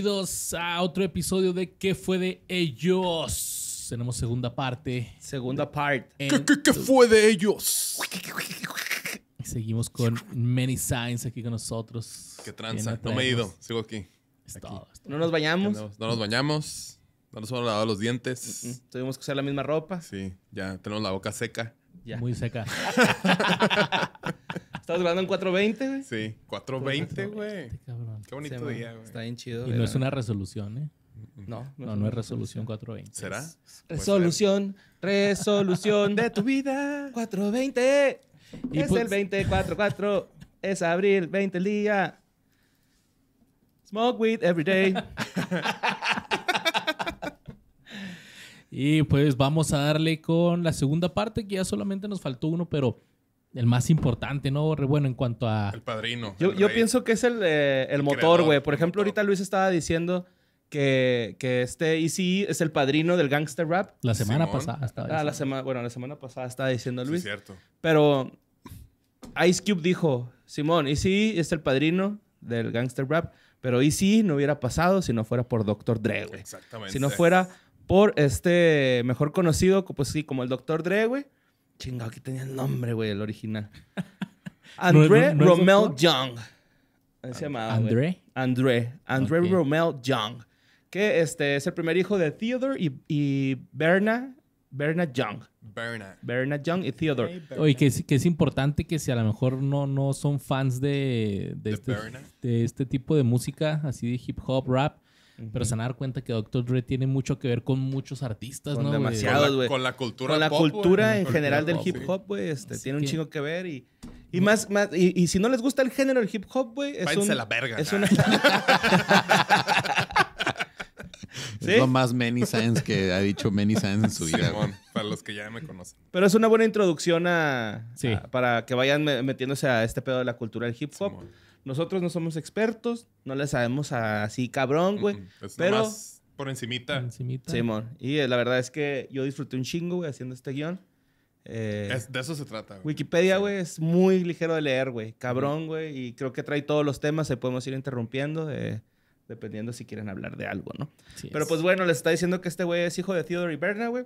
bienvenidos a otro episodio de ¿Qué fue de ellos? Tenemos segunda parte. Segunda parte. ¿Qué, fue de ellos? seguimos con Many Signs aquí con nosotros. Qué tranza. No me he ido. Sigo aquí. no nos bañamos. No, nos bañamos. No nos hemos lavado los dientes. Tuvimos que usar la misma ropa. Sí, ya tenemos la boca seca. Ya. Muy seca. Estás grabando en 420, güey. Sí, 420, güey. Este Qué bonito día, güey. Está bien chido. Y no es una resolución, ¿eh? No, no, no, es resolución 420. ¿Será? Resolución, resolución de tu vida. 420. es pues el 24.4. Es abril, 20 el día. Smoke weed every day. y pues vamos a darle con la segunda parte, que ya solamente nos faltó uno, pero el más importante, ¿no? Bueno, en cuanto a... El padrino. Yo, pienso que es el, eh, el, motor, güey. Por ejemplo, ahorita Luis estaba diciendo que, que este ECE es el padrino del gangster rap. La semana pasada estaba ah, la semana, bueno, la semana pasada estaba diciendo Luis. Sí, cierto. Pero Ice Cube dijo, Simón, ECE es el padrino del gangster rap, pero ECE no hubiera pasado si no fuera por Dr. Dre, güey. Exactamente. Si no fuera por este mejor conocido, pues sí, como el Dr. Dre, güey Chingado, aquí tenía el nombre, güey, el original. André Romel Young. Se llamaba, André. André. André Romel Young. Que este, es el primer hijo de Theodore y, y Berna. Berna Young. Berna. Berna Young y Theodore. Oye, que es, que es importante que si a lo mejor no, no son fans de, de este, este tipo de música, así de hip hop, rap, pero se van a dar cuenta que Dr. Dre tiene mucho que ver con muchos artistas, ¿no? demasiado güey. Con, la cultura Con la cultura en general del hip hop, güey. Este, tiene un chingo que ver y... Y más, más y, si no les gusta el género del hip hop, güey, es un, la verga. Es, una... es lo más Many Science que ha dicho Many Science en su vida. para los que ya me conocen. Pero es una buena introducción a, sí. para que vayan metiéndose a este pedo de la cultura del hip hop. Nosotros no somos expertos, no le sabemos así cabrón, güey. pero por encimita. Simón. y eh, la verdad es que yo disfruté un chingo, güey, haciendo este guión. Eh, de eso se trata. Güey. Wikipedia, güey, es muy ligero de leer, güey. Cabrón, güey. Y creo que trae todos los temas. Se podemos ir interrumpiendo, eh, dependiendo si quieren hablar de algo, ¿no? Pero pues bueno, les está diciendo que este güey es hijo de Theodore y Berna, güey.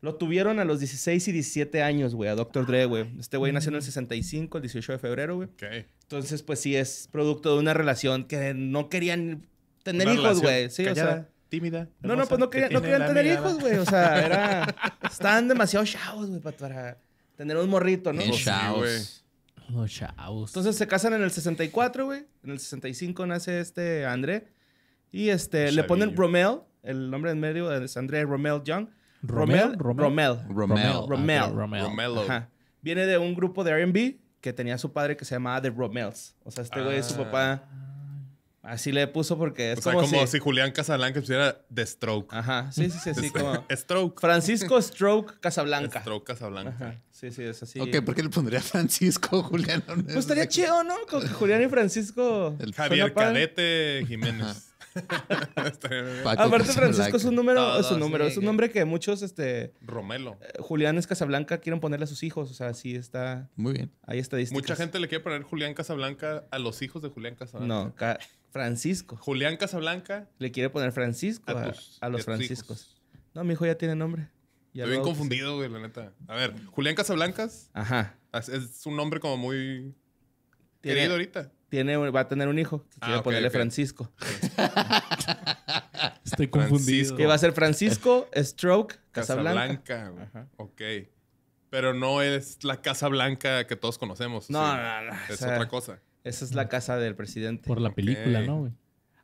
Lo tuvieron a los 16 y 17 años, güey, a Dr. Dre, güey. Este güey nació en el 65, mm. el 18 de febrero, güey. Ok. Entonces, pues sí, es producto de una relación que no querían tener hijos, güey. Sí, o sea. Tímida. no, no, pues no, querían tener hijos, güey. O sea, era. estaban demasiado chavos, güey, para tener un morrito, ¿no? Pues chavos. No, chavos. Entonces se casan en el 64, güey. En el 65 nace este André. Y este, le ponen Romel. el nombre en medio es André Romel Young. Romel. Romel. Romel. Romel. Viene de un grupo de RB que tenía su padre que se llamaba The Romels. O sea, este güey, su ah. papá. Así le puso porque es o sea, como, si... Julián Casablanca pusiera The Stroke. Ajá, sí, sí, sí, así este, como... Stroke. Francisco Stroke Casablanca. Stroke Casablanca. Sí, sí, es así. Ok, ¿por qué le pondría Francisco Julián? Pues estaría chido, ¿no? Con Julián y Francisco. El Javier Cadete Jiménez. Aparte, Francisco es un número, es un número, es un nombre que muchos, este. Romelo. Eh, Julián es Casablanca quieren ponerle a sus hijos. O sea, sí está. Muy bien. Ahí está Mucha gente le quiere poner Julián Casablanca a los hijos de Julián Casablanca. No, Francisco. Julián Casablanca. Le quiere poner Francisco a, los Franciscos. No, mi hijo ya tiene nombre. Estoy bien confundido, la neta. A ver, Julián Casablancas. Ajá. Es, un nombre como muy. querido ahorita va a tener un hijo. Que ah, quiere ponerle Francisco. Estoy confundido. Que va a ser Francisco Stroke Casablanca. Blanca ok. Pero no es la Casa Blanca que todos conocemos. No, no, no. Es otra cosa. Esa es la casa del presidente. Por la película, ¿no,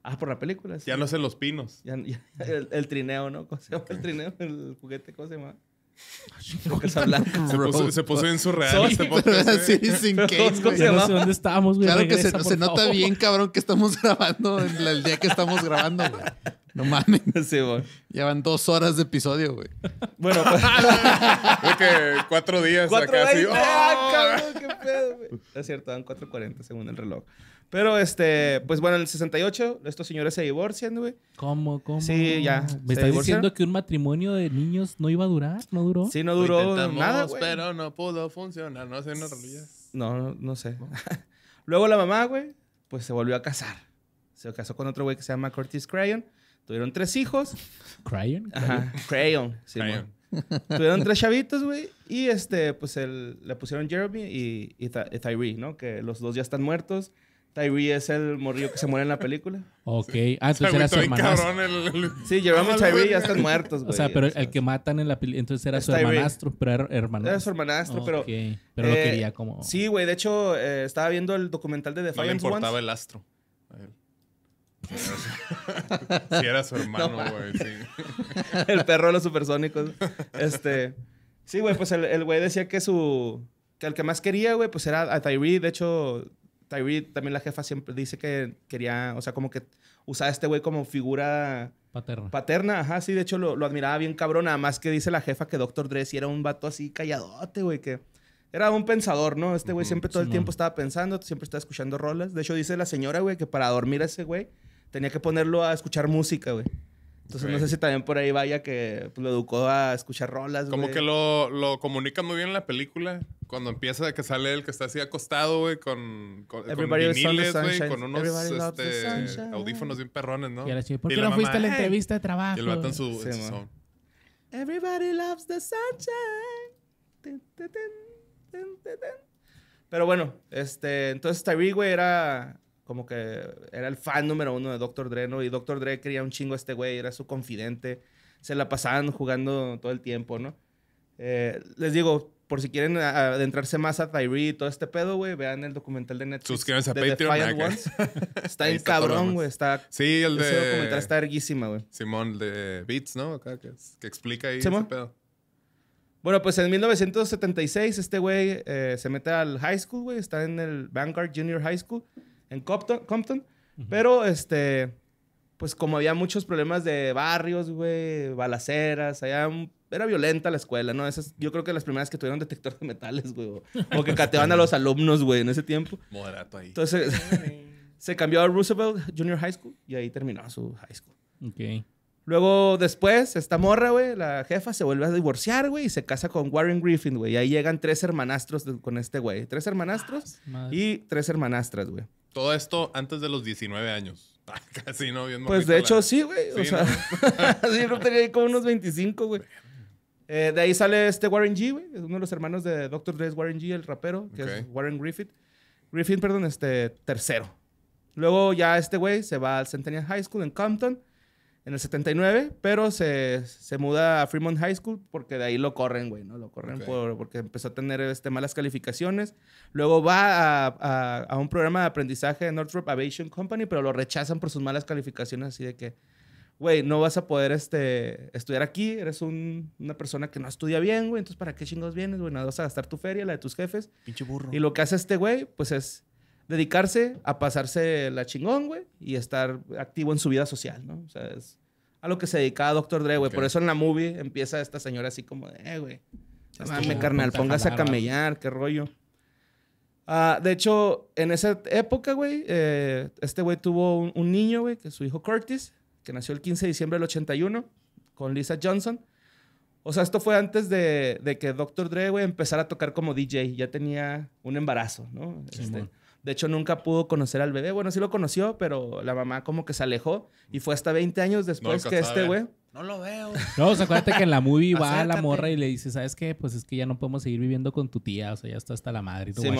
Ah, por la película. Ya no es en Los Pinos. el, trineo, ¿no? el trineo? El juguete, ¿cómo se llama? Blanca. Se, puso, se puso bien surreal este podcast. ¿eh? sin que. no sé dónde estábamos, güey. Claro que se, se nota bien, cabrón, que estamos grabando el día que estamos grabando, güey. No mames. Sí, güey. Ya dos horas de episodio, güey. Bueno, pues, que cuatro días ¡Oh! ¡Ah, cabrón! ¡Qué pedo, güey! Es cierto, dan 4.40 según el reloj. Pero este, pues bueno, en el 68 estos señores se divorcian, güey. ¿Cómo, cómo? Sí, ya. ¿Me está diciendo que un matrimonio de niños no iba a durar? ¿No duró? Sí, no duró nada, güey. Pero no pudo funcionar, no sé, no No, no, sé. Luego la mamá, güey, pues se volvió a casar. Se casó con otro güey que se llama Curtis Crayon. Tuvieron tres hijos. ¿Crayon? Ajá, Crayon. Sí, Crayon. Tuvieron tres chavitos, güey. Y este, pues el, le pusieron Jeremy y, y, Tyree, ¿no? Que los dos ya están muertos. Tyree es el morrillo que se muere en la película. Ok. Ah, entonces era su hermanastro. Sí, llevamos a Tyree ya están muertos, güey. O sea, pero el que matan en la película, entonces era su hermanastro, pero era hermanastro. Era su hermanastro, pero... Pero lo eh, quería como... Sí, güey. De hecho, eh, estaba viendo el documental de The No le importaba el astro. Si sí, era su hermano, güey. sí. El perro de los supersónicos. Este... Sí, güey, pues el güey decía que su... Que el que más quería, güey, pues era a Tyree. De hecho, Tyree, también la jefa siempre dice que quería, o sea, como que usaba a este güey como figura... Paterna. Paterna, ajá, sí, de hecho lo, admiraba bien cabrón, nada más que dice la jefa que Dr. Dre era un vato así calladote, güey, que era un pensador, ¿no? Este güey siempre todo el tiempo estaba pensando, siempre estaba escuchando rolas. De hecho, dice la señora, güey, que para dormir a ese güey tenía que ponerlo a escuchar música, güey. Entonces no sé si también por ahí vaya que pues, lo educó a escuchar rolas. Como que lo, lo comunica muy bien en la película. Cuando empieza que sale el que está así acostado, güey, con, con, con viniles, güey, con unos este, audífonos bien perrones, ¿no? Y ahora ¿por qué no fuiste a la entrevista de trabajo? Y el vato su, son. Everybody loves the sunshine. Pero bueno, este, entonces Tyree, güey, era como que era el fan número uno de Dr. Dre, ¿no? Y Dr. Dre quería un chingo a este güey, era su confidente. Se la pasaban jugando todo el tiempo, ¿no? Eh, les digo, por si quieren adentrarse más a Tyree y todo este pedo, güey, vean el documental de Netflix. Suscríbanse a Patreon. Ones. Está en cabrón, güey. Está, sí, el de... documental está erguísima, güey. Simón de Beats, ¿no? Acá, que, explica ahí ese pedo. Bueno, pues en 1976 este güey eh, se mete al high school, güey. Está en el Vanguard Junior High School en Compton, pero este, pues como había muchos problemas de barrios, güey, balaceras, allá era violenta la escuela, ¿no? Esas, yo creo que las primeras que tuvieron detector de metales, güey, o, que cateaban a los alumnos, güey, en ese tiempo. Moderato ahí. Entonces, se cambió a Roosevelt Junior High School y ahí terminó su high school. Ok. Luego, después, esta morra, güey, la jefa se vuelve a divorciar, güey, y se casa con Warren Griffin, güey. Y ahí llegan tres hermanastros con este güey. Tres hermanastros ah, y tres hermanastras, güey. Todo esto antes de los 19 años. Ah, casi no, bien Pues de hecho sí, güey. o sea, yo tenía como unos 25, güey. Eh, de ahí sale este Warren G, güey. Es uno de los hermanos de Dr. Dre, Warren G, el rapero, que es Warren Griffith. Griffith, perdón, este tercero. Luego ya este güey se va al Centennial High School en Compton en el 79, pero se, se, muda a Fremont High School porque de ahí lo corren, güey, ¿no? Lo corren por, porque empezó a tener este, malas calificaciones. Luego va a, a, un programa de aprendizaje de Northrop Aviation Company, pero lo rechazan por sus malas calificaciones, así de que, güey, no vas a poder este, estudiar aquí, eres un, una persona que no estudia bien, güey, entonces ¿para qué chingados vienes, güey? vas a gastar tu feria, la de tus jefes. Pinche burro. Y lo que hace este güey, pues es dedicarse a pasarse la chingón, güey, y estar activo en su vida social, ¿no? O sea, es a lo que se dedicaba Dr. Dre, güey. Por eso en la movie empieza esta señora así como de, eh, güey, mame, carnal, póngase a camellar, qué rollo. Ah, de hecho, en esa época, güey, eh, este güey tuvo un, niño, güey, que es su hijo Curtis, que nació el 15 de diciembre del 81 con Lisa Johnson. O sea, esto fue antes de, que Dr. Dre, güey, empezara a tocar como DJ. Ya tenía un embarazo, ¿no? Este, de hecho, nunca pudo conocer al bebé. Bueno, sí lo conoció, pero la mamá como que se alejó. Y fue hasta 20 años después que este güey... No lo veo. No, o sea, acuérdate que en la movie va la morra y le dice, ¿sabes qué? Pues es que ya no podemos seguir viviendo con tu tía. O sea, ya está hasta la madre y tú y se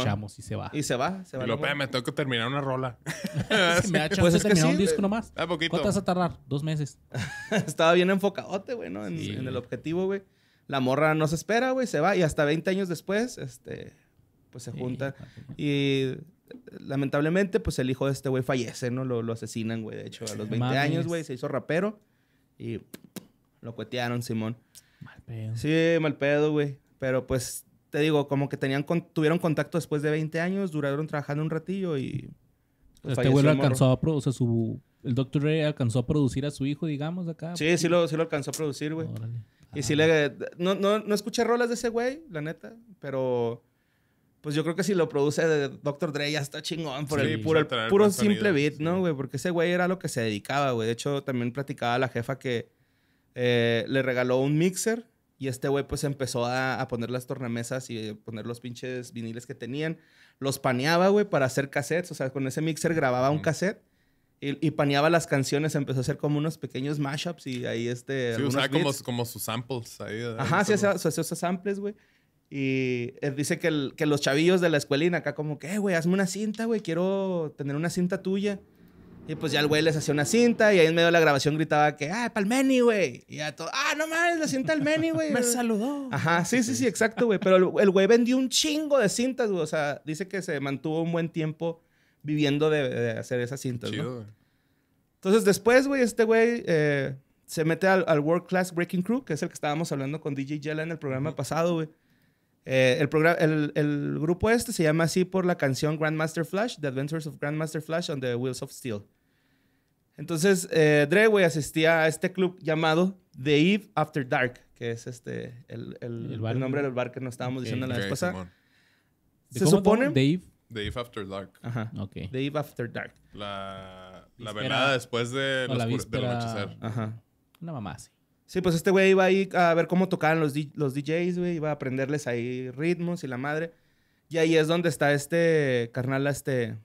va. Y se va, se va. Y lo me tengo que terminar una rola. pues es que un disco nomás. A ah, poquito. ¿Cuánto vas a tardar? Dos meses. Estaba bien enfocadote, güey, ¿no? En, el objetivo, güey. La morra no se espera, güey, se va. Y hasta 20 años después, este pues se junta. y lamentablemente, pues el hijo de este güey fallece, ¿no? Lo, asesinan, güey. De hecho, a los 20 años, güey, se hizo rapero y lo cuetearon, Simón. Mal pedo. Sí, mal pedo, güey. Pero pues te digo, como que tenían tuvieron contacto después de 20 años, duraron trabajando un ratillo y. Pues, este güey lo alcanzó a producir, o sea, su. El Dr. Ray alcanzó a producir a su hijo, digamos, acá. Sí, sí lo, lo alcanzó a producir, güey. Y sí ah. le... No, no, no escuché rolas de ese güey, la neta, pero pues yo creo que si lo produce Dr. Dre ya está chingón por el puro, simple beat, ¿no, güey? Porque ese güey era lo que se dedicaba, güey. De hecho, también platicaba la jefa que eh, le regaló un mixer y este güey pues empezó a, poner las tornamesas y eh, poner los pinches viniles que tenían. Los paneaba, güey, para hacer cassettes. O sea, con ese mixer grababa un cassette. Y, paneaba las canciones, empezó a hacer como unos pequeños mashups y ahí este... Sí, usaba como, sus samples ahí. Ajá, sí, hacía, sus samples, güey. Y él eh, dice que, los chavillos de la escuelina acá como que, eh, güey, hazme una cinta, güey, quiero tener una cinta tuya. Y pues ya el güey les hacía una cinta y ahí en medio de la grabación gritaba que, ah, el Meni, güey. Y ya todo, ah, no mames, la cinta al Meni, güey. Me saludó. Ajá, sí, sí, sí, exacto, güey. Pero el güey vendió un chingo de cintas, güey. O sea, dice que se mantuvo un buen tiempo viviendo de, hacer esas cintas, Chido. Entonces después, güey, este güey eh, se mete al, World Class Breaking Crew, que es el que estábamos hablando con DJ Jella en el programa pasado, güey. Eh, el, programa, el, grupo este se llama así por la canción Grandmaster Flash, The Adventures of Grandmaster Flash on the Wheels of Steel. Entonces, eh, asistía a este club llamado The Eve After Dark, que es este, el, el nombre del bar que nos estábamos diciendo la vez pasada. ¿Se supone? The Eve. After Dark. Ajá. The Eve After Dark. La, la velada después de, los la, Una mamá así. Sí, pues este güey iba ahí a ver cómo tocaban los, los DJs, güey. Iba a aprenderles ahí ritmos y la madre. Y ahí es donde está este carnal, este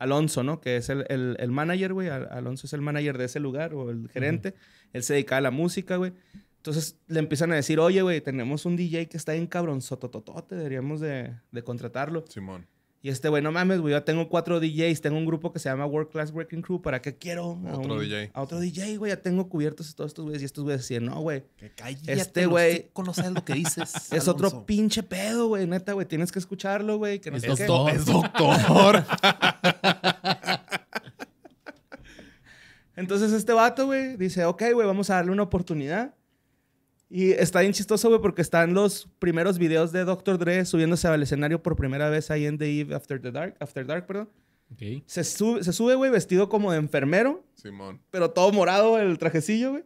Alonso, ¿no? Que es el, manager, güey. Alonso es el manager de ese lugar o el gerente. Él se dedica a la música, güey. Entonces le empiezan a decir, oye, güey, tenemos un DJ que está en cabronzotototote, deberíamos de contratarlo. Simón. Y este güey, no mames, güey, yo tengo cuatro DJs, tengo un grupo que se llama World Class Working Crew, ¿para qué quiero? A otro DJ. A otro DJ, güey, ya tengo cubiertos a todos estos güeyes. Y estos güeyes decían, no, güey. Que calles, este güey. Conoces lo que dices. es otro pinche pedo, güey, neta, güey, tienes que escucharlo, güey. no es doctor. Entonces este vato, güey, dice, ok, güey, vamos a darle una oportunidad. Y está bien chistoso, güey, porque están los primeros videos de Dr. Dre subiéndose al escenario por primera vez ahí en The Eve After the Dark, After Dark, perdón. Se, sube, se sube, güey, vestido como de enfermero. Simón. Pero todo morado el trajecillo, güey.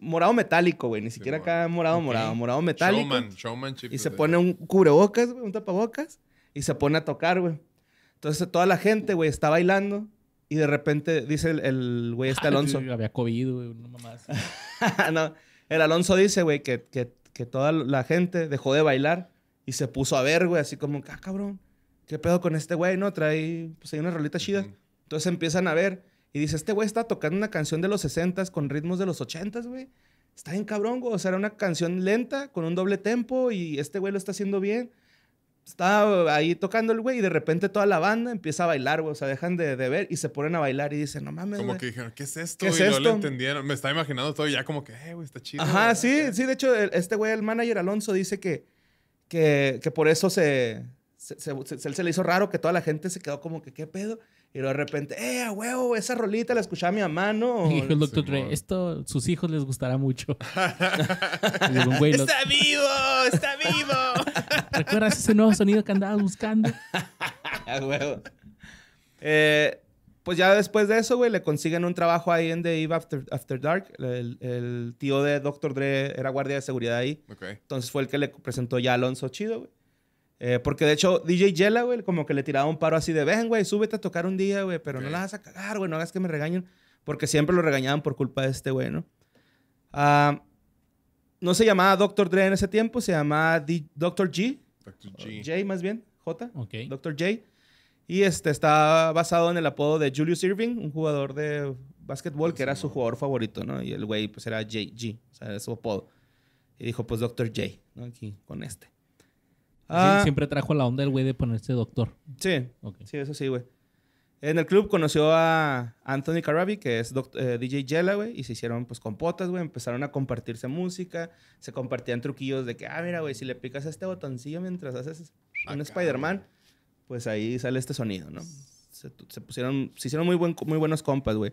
Morado metálico, güey. Ni siquiera acá morado, morado. Morado metálico. Showman, showman. Y se pone un cubrebocas, güey, un tapabocas. Y se pone a tocar, güey. Entonces toda la gente, güey, está bailando. Y de repente dice el güey este ah, Alonso. Había COVID, güey, no no. El Alonso dice, güey, que, que, toda la gente dejó de bailar y se puso a ver, güey, así como, ah, cabrón, ¿qué pedo con este güey? No, trae, pues hay una rolita chida. Entonces empiezan a ver y dice, este güey está tocando una canción de los 60s con ritmos de los 80s, güey. Está bien cabrón, güey. O sea, era una canción lenta con un doble tempo y este güey lo está haciendo bien. Estaba ahí tocando el güey y de repente toda la banda empieza a bailar, güey. O sea, dejan de, ver y se ponen a bailar y dicen, no mames. Como que dijeron, ¿qué es esto? y no lo entendieron. Me estaba imaginando todo ya como que, eh, güey, está chido. Ajá, sí, sí. De hecho, este güey, el manager Alonso, dice que, que, por eso se, se, le hizo raro que toda la gente se quedó como que, ¿qué pedo? Y de repente, ¡eh, a huevo! Esa rolita la escuchaba mi mamá, ¿no? Y dijo el doctor Dre, esto sus hijos les gustará mucho. ¡Está vivo! ¡Está vivo! ¿Recuerdas ese nuevo sonido que andabas buscando? huevo. Eh, pues ya después de eso, güey, le consiguen un trabajo ahí en The Eve After, Dark. El, tío de doctor Dre era guardia de seguridad ahí. Entonces fue el que le presentó ya a Alonso Chido, güey. Eh, porque de hecho, DJ Yela, güey, como que le tiraba un paro así de, ven, güey, súbete a tocar un día, güey, pero no la vas a cagar, güey, no hagas que me regañen. Porque siempre lo regañaban por culpa de este güey, ¿no? Ah, no se llamaba Dr. Dre en ese tiempo, se llamaba Doctor Dr. G. J, más bien, J. doctor Dr. J. Y este está basado en el apodo de Julius Irving, un jugador de básquetbol que era su jugador favorito, ¿no? Y el güey, pues era G o sea, era su apodo. Y dijo, pues Doctor J, ¿no? Aquí, con este. Ah. Siempre trajo la onda el güey de ponerse doctor. Sí. Sí, eso sí, güey. En el club conoció a Anthony Carabi, que es DJ eh, Jella, güey, y se hicieron pues compotas, güey, empezaron a compartirse música, se compartían truquillos de que, ah, mira, güey, si le picas este botoncillo mientras haces un ah, Spider-Man, pues ahí sale este sonido, ¿no? Se, pusieron, se hicieron muy, buen, muy buenos compas, güey.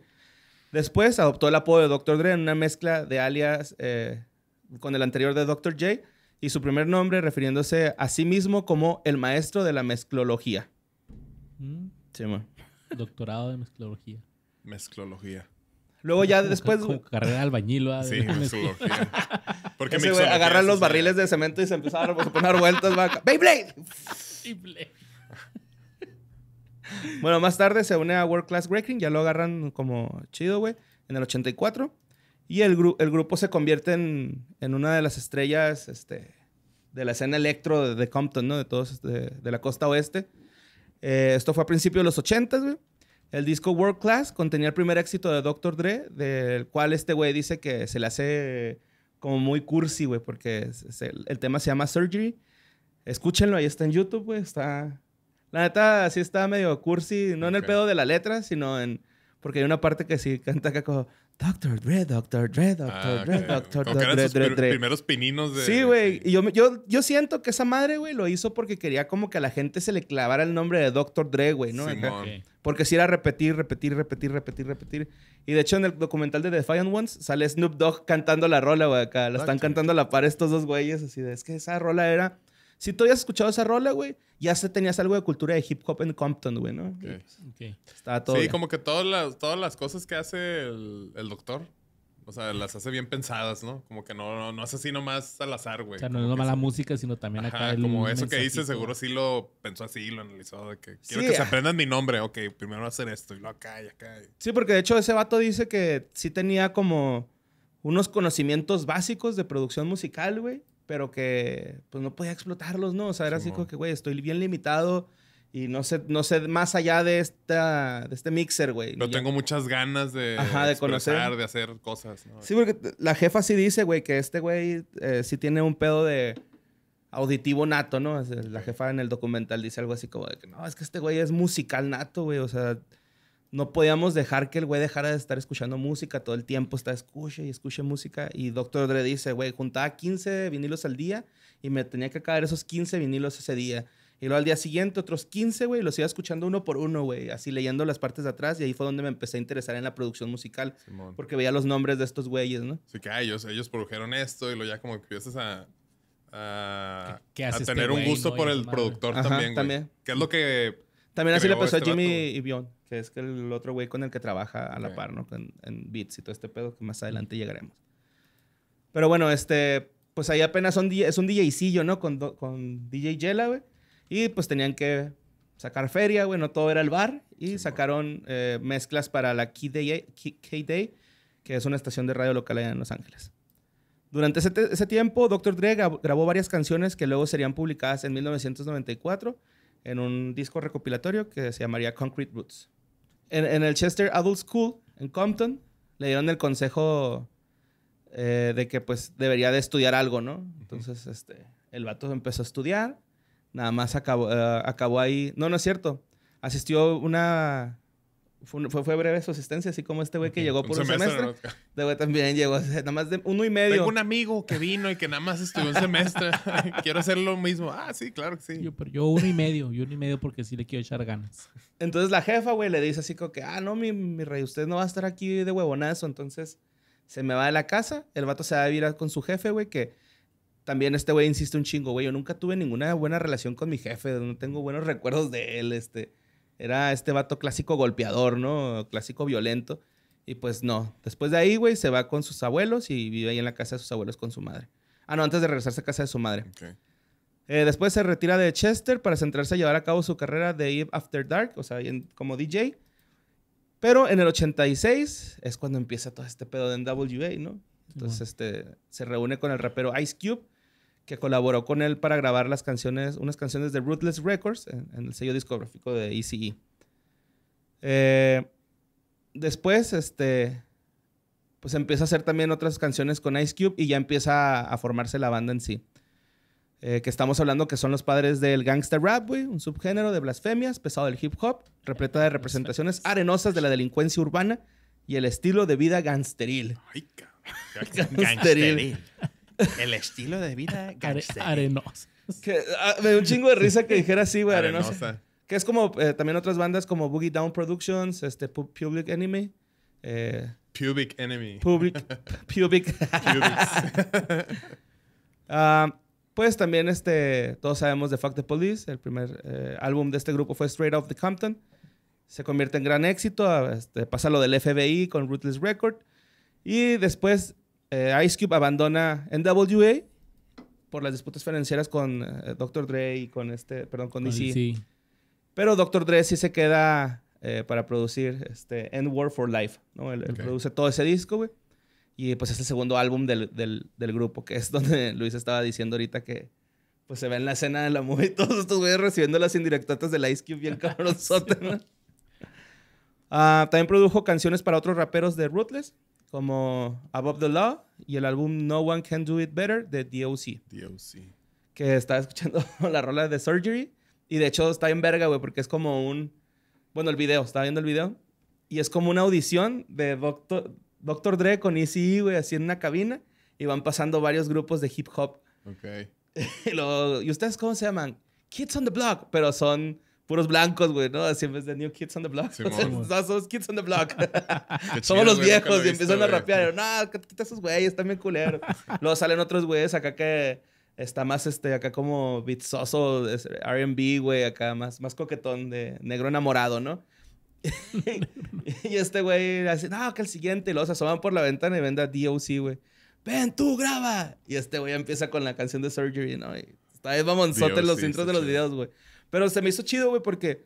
Después adoptó el apodo de Doctor Dre en una mezcla de alias eh, con el anterior de Doctor J y su primer nombre refiriéndose a sí mismo como el maestro de la mezclología. Mm. Sí, Doctorado de mezclología. Mezclología. Luego ya después... Su carrera de albañil, Sí, mezclología. Porque agarran los barriles de cemento y se empezaron pues, a poner vueltas. ¡Beyblade! bueno, más tarde se une a World Class Breaking. Ya lo agarran como chido, güey. En el 84. Y el, grupo se convierte en, en, una de las estrellas este, de la escena electro de, Compton, ¿no? De todos, de, la costa oeste. Eh, esto fue a principios de los 80, güey. El disco World Class contenía el primer éxito de Dr. Dre, del cual este güey dice que se le hace como muy cursi, güey, porque el tema se llama Surgery. Escúchenlo, ahí está en YouTube, güey. Está. La neta, sí está medio cursi, no en el pedo de la letra, sino en. Porque hay una parte que sí canta que como Doctor Dre, Doctor Dre, Doctor ah, Dre, Doctor Dre, Dre, Dre, primeros pininos de... Sí, güey. Y yo, yo, yo, siento que esa madre, güey, lo hizo porque quería como que a la gente se le clavara el nombre de Doctor Dre, güey, ¿no? Porque si era repetir, repetir, repetir, repetir, repetir. Y de hecho en el documental de Defiant Ones sale Snoop Dogg cantando la rola, güey, acá. La están cantando a la par estos dos güeyes, así de... Es que esa rola era si tú habías escuchado esa rola, güey, ya tenías algo de cultura de hip hop en Compton, güey, ¿no? Sí, como que todas las, todas las cosas que hace el, doctor, o sea, las hace bien pensadas, ¿no? Como que no, no, hace así nomás al azar, güey. O sea, no es nomás la música, sino también acá el Como eso que dice, seguro sí lo pensó así, lo analizó, de que quiero que se ah. aprendan mi nombre, ok, primero hacer esto y lo acá y acá. Sí, porque de hecho ese vato dice que sí tenía como unos conocimientos básicos de producción musical, güey pero que pues no podía explotarlos, ¿no? O sea, era así como que, güey, estoy bien limitado y no sé, no sé más allá de, esta, de este mixer, güey. Pero tengo muchas ganas de, Ajá, de conocer, de hacer cosas, ¿no? Sí, porque la jefa sí dice, güey, que este güey eh, sí tiene un pedo de auditivo nato, ¿no? La jefa en el documental dice algo así como de que, no, es que este güey es musical nato, güey, o sea no podíamos dejar que el güey dejara de estar escuchando música todo el tiempo, está escuche y escuche música. Y Doctor Dre dice, güey, juntaba 15 vinilos al día y me tenía que acabar esos 15 vinilos ese día. Y luego al día siguiente otros 15, güey, los iba escuchando uno por uno, güey, así leyendo las partes de atrás y ahí fue donde me empecé a interesar en la producción musical, porque veía los nombres de estos güeyes, ¿no? sí que ellos, ellos produjeron esto y luego ya como que empiezas a, a, a este tener un gusto por el productor también, güey. También. es lo que también así le pasó a este Jimmy y Bion, que es que el otro güey con el que trabaja a la par, ¿no? En, Beats y todo este pedo que más adelante llegaremos. Pero bueno, este, pues ahí apenas son, es un DJcillo, ¿no? Con, con DJ Yela, güey. Y pues tenían que sacar feria, güey, no todo era el bar. Y sacaron eh, mezclas para la K-Day, que es una estación de radio local allá en Los Ángeles. Durante ese, ese tiempo, Dr. Dre grabó varias canciones que luego serían publicadas en 1994 en un disco recopilatorio que se llamaría Concrete Roots. En, el Chester Adult School, en Compton, le dieron el consejo eh, de que pues debería de estudiar algo, ¿no? Entonces, este, el vato empezó a estudiar, nada más acabó, eh, acabó ahí. No, no es cierto. Asistió una fue, breve su asistencia, así como este güey que llegó por un, semestre. de este güey también llegó, nada más de uno y medio. Tengo un amigo que vino y que nada más estuvo un semestre. quiero hacer lo mismo. Ah, sí, claro que sí. Yo, pero yo uno y medio, yo uno y medio porque sí le quiero echar ganas. Entonces la jefa, güey, le dice así como que, ah, no, mi, mi, rey, usted no va a estar aquí de huevonazo. Entonces se me va de la casa, el vato se va a vivir con su jefe, güey, que también este güey insiste un chingo, güey, yo nunca tuve ninguna buena relación con mi jefe, no tengo buenos recuerdos de él, este era este vato clásico golpeador, ¿no? Clásico violento. Y pues no. Después de ahí, güey, se va con sus abuelos y vive ahí en la casa de sus abuelos con su madre. Ah, no, antes de regresarse a casa de su madre. Eh, después se retira de Chester para centrarse a llevar a cabo su carrera de After Dark, o sea, como DJ. Pero en el 86 es cuando empieza todo este pedo de NWA, ¿no? Entonces, este, se reúne con el rapero Ice Cube que colaboró con él para grabar las canciones, unas canciones de Ruthless Records en, el sello discográfico de ECE. E. Eh, después, este, pues empieza a hacer también otras canciones con Ice Cube y ya empieza a, formarse la banda en sí. Eh, que estamos hablando que son los padres del gangster rap, un subgénero de blasfemias, pesado del hip hop, repleta de representaciones arenosas de la delincuencia urbana y el estilo de vida gangsteril. Ay, gangsteril. El estilo de vida ah, me dio un chingo de risa que dijera así, güey, arenosa. Que es como eh, también otras bandas como Boogie Down Productions, este Public Enemy. Eh, pubic Enemy. Public, pubic. Ah, pues también este, todos sabemos de Fuck the Police. El primer eh, álbum de este grupo fue Straight Off the Compton. Se convierte en gran éxito. Ah, este, pasa lo del FBI con Ruthless Record. Y después eh, Ice Cube abandona NWA por las disputas financieras con eh, Dr. Dre y con este, perdón, con DC. E e Pero Dr. Dre sí se queda eh, para producir este End War for Life, ¿no? Él, produce todo ese disco, güey. Y pues es el segundo álbum del, grupo, que es donde Luis estaba diciendo ahorita que pues se ve en la escena de la movie todos estos güeyes recibiendo las de del Ice Cube y el cabronzote, también produjo canciones para otros raperos de Ruthless, como Above the Law y el álbum No One Can Do It Better de DOC. DOC. Que estaba escuchando la rola de Surgery y de hecho está en verga, güey, porque es como un... Bueno, el video, estaba viendo el video y es como una audición de Doctor, Dre con Easy, e, güey, así en una cabina y van pasando varios grupos de hip hop. Ok. y ustedes cómo se llaman? Kids on the Block, pero son puros blancos, güey, ¿no? Así en vez de New Kids on the Block. Sí, Kids on the Block. somos los viejos y empiezan a rapear. No, quita esos güeyes, están bien culeros. Luego salen otros güeyes acá que está más, este, acá como bitsoso, R&B, güey, acá más, más coquetón de negro enamorado, ¿no? y este güey dice, no, que el siguiente. Y luego se asoman por la ventana y vende DOC, güey. Ven, tú, graba. Y este güey empieza con la canción de Surgery, ¿no? Y esta vez vamos en los intros de los videos, güey. Pero se me hizo chido, güey, porque,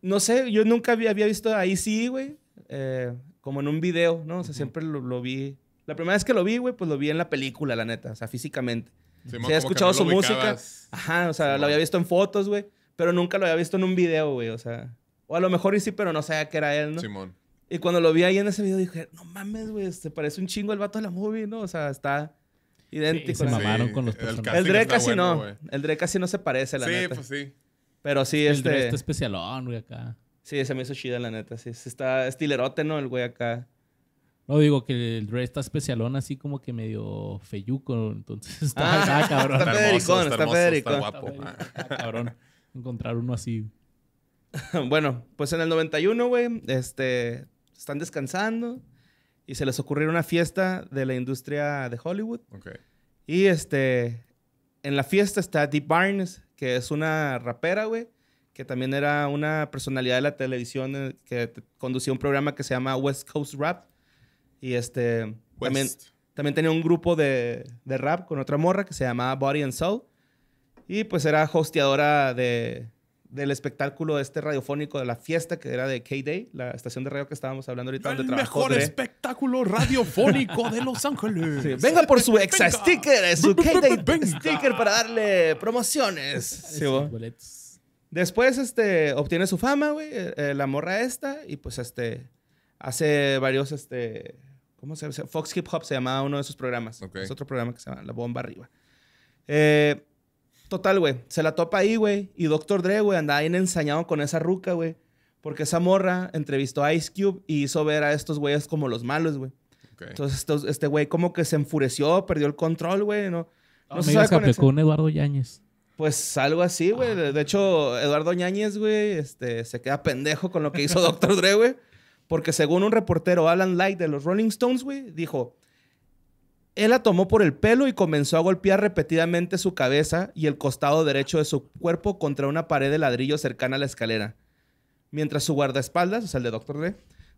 no sé, yo nunca había, visto ahí sí, güey, eh, como en un video, ¿no? O sea, siempre lo, vi. La primera vez que lo vi, güey, pues lo vi en la película, la neta, o sea, físicamente. Sí, ha escuchado su música. Ajá, o sea, lo había visto en fotos, güey, pero nunca lo había visto en un video, güey, o sea. O a lo mejor sí, pero no sabía que era él, ¿no? Simón. Y cuando lo vi ahí en ese video dije, no mames, güey, se parece un chingo el vato de la movie, ¿no? O sea, está idéntico. Sí, se mamaron con los personajes. El, Dre casi no. El Dre casi no se parece, la neta. Sí, pues sí. Pero sí, el este... Está especialón, güey, acá. Sí, se me hizo chida, la neta. Sí, está estilerote, ¿no? El güey acá. No, digo que el Dre está especialón, así como que medio feyuco, entonces está, ah, está cabrón. Está está, Está guapo. cabrón encontrar uno así. bueno, pues en el 91, güey, este, están descansando y se les ocurrió una fiesta de la industria de Hollywood. Okay. Y este, en la fiesta está Deep Barnes, que es una rapera, güey, que también era una personalidad de la televisión eh, que conducía un programa que se llama West Coast Rap. Y este, también, también tenía un grupo de, de rap con otra morra que se llamaba Body and Soul. Y pues era hosteadora de, del espectáculo este radiofónico de la fiesta que era de K-Day, la estación de radio que estábamos hablando ahorita. El mejor espectáculo radiofónico de Los Ángeles. venga por su extra sticker, eh, su K-Day sticker para darle promociones. Después este, obtiene su fama, güey, eh, eh, la morra esta, y pues este, hace varios, este, ¿cómo se llama? Fox Hip Hop se llamaba uno de sus programas. Es otro programa que se llama La Bomba Arriba. Eh, Total, güey. Se la topa ahí, güey. Y Doctor Dre, güey, andaba ahí ensañado con esa ruca, güey. Porque esa morra entrevistó a Ice Cube y hizo ver a estos güeyes como los malos, güey. Entonces, este güey como que se enfureció, perdió el control, güey. No, no, se sabe con con Eduardo Yáñez. Pues algo así, güey. Ah. De hecho, Eduardo Yáñez, güey, este, se queda pendejo con lo que hizo Dr. Dre, güey. Porque según un reportero, Alan Light de los Rolling Stones, güey, dijo, él la tomó por el pelo y comenzó a golpear repetidamente su cabeza y el costado derecho de su cuerpo contra una pared de ladrillo cercana a la escalera, mientras su guardaespaldas, o sea, el de Dr. Dre,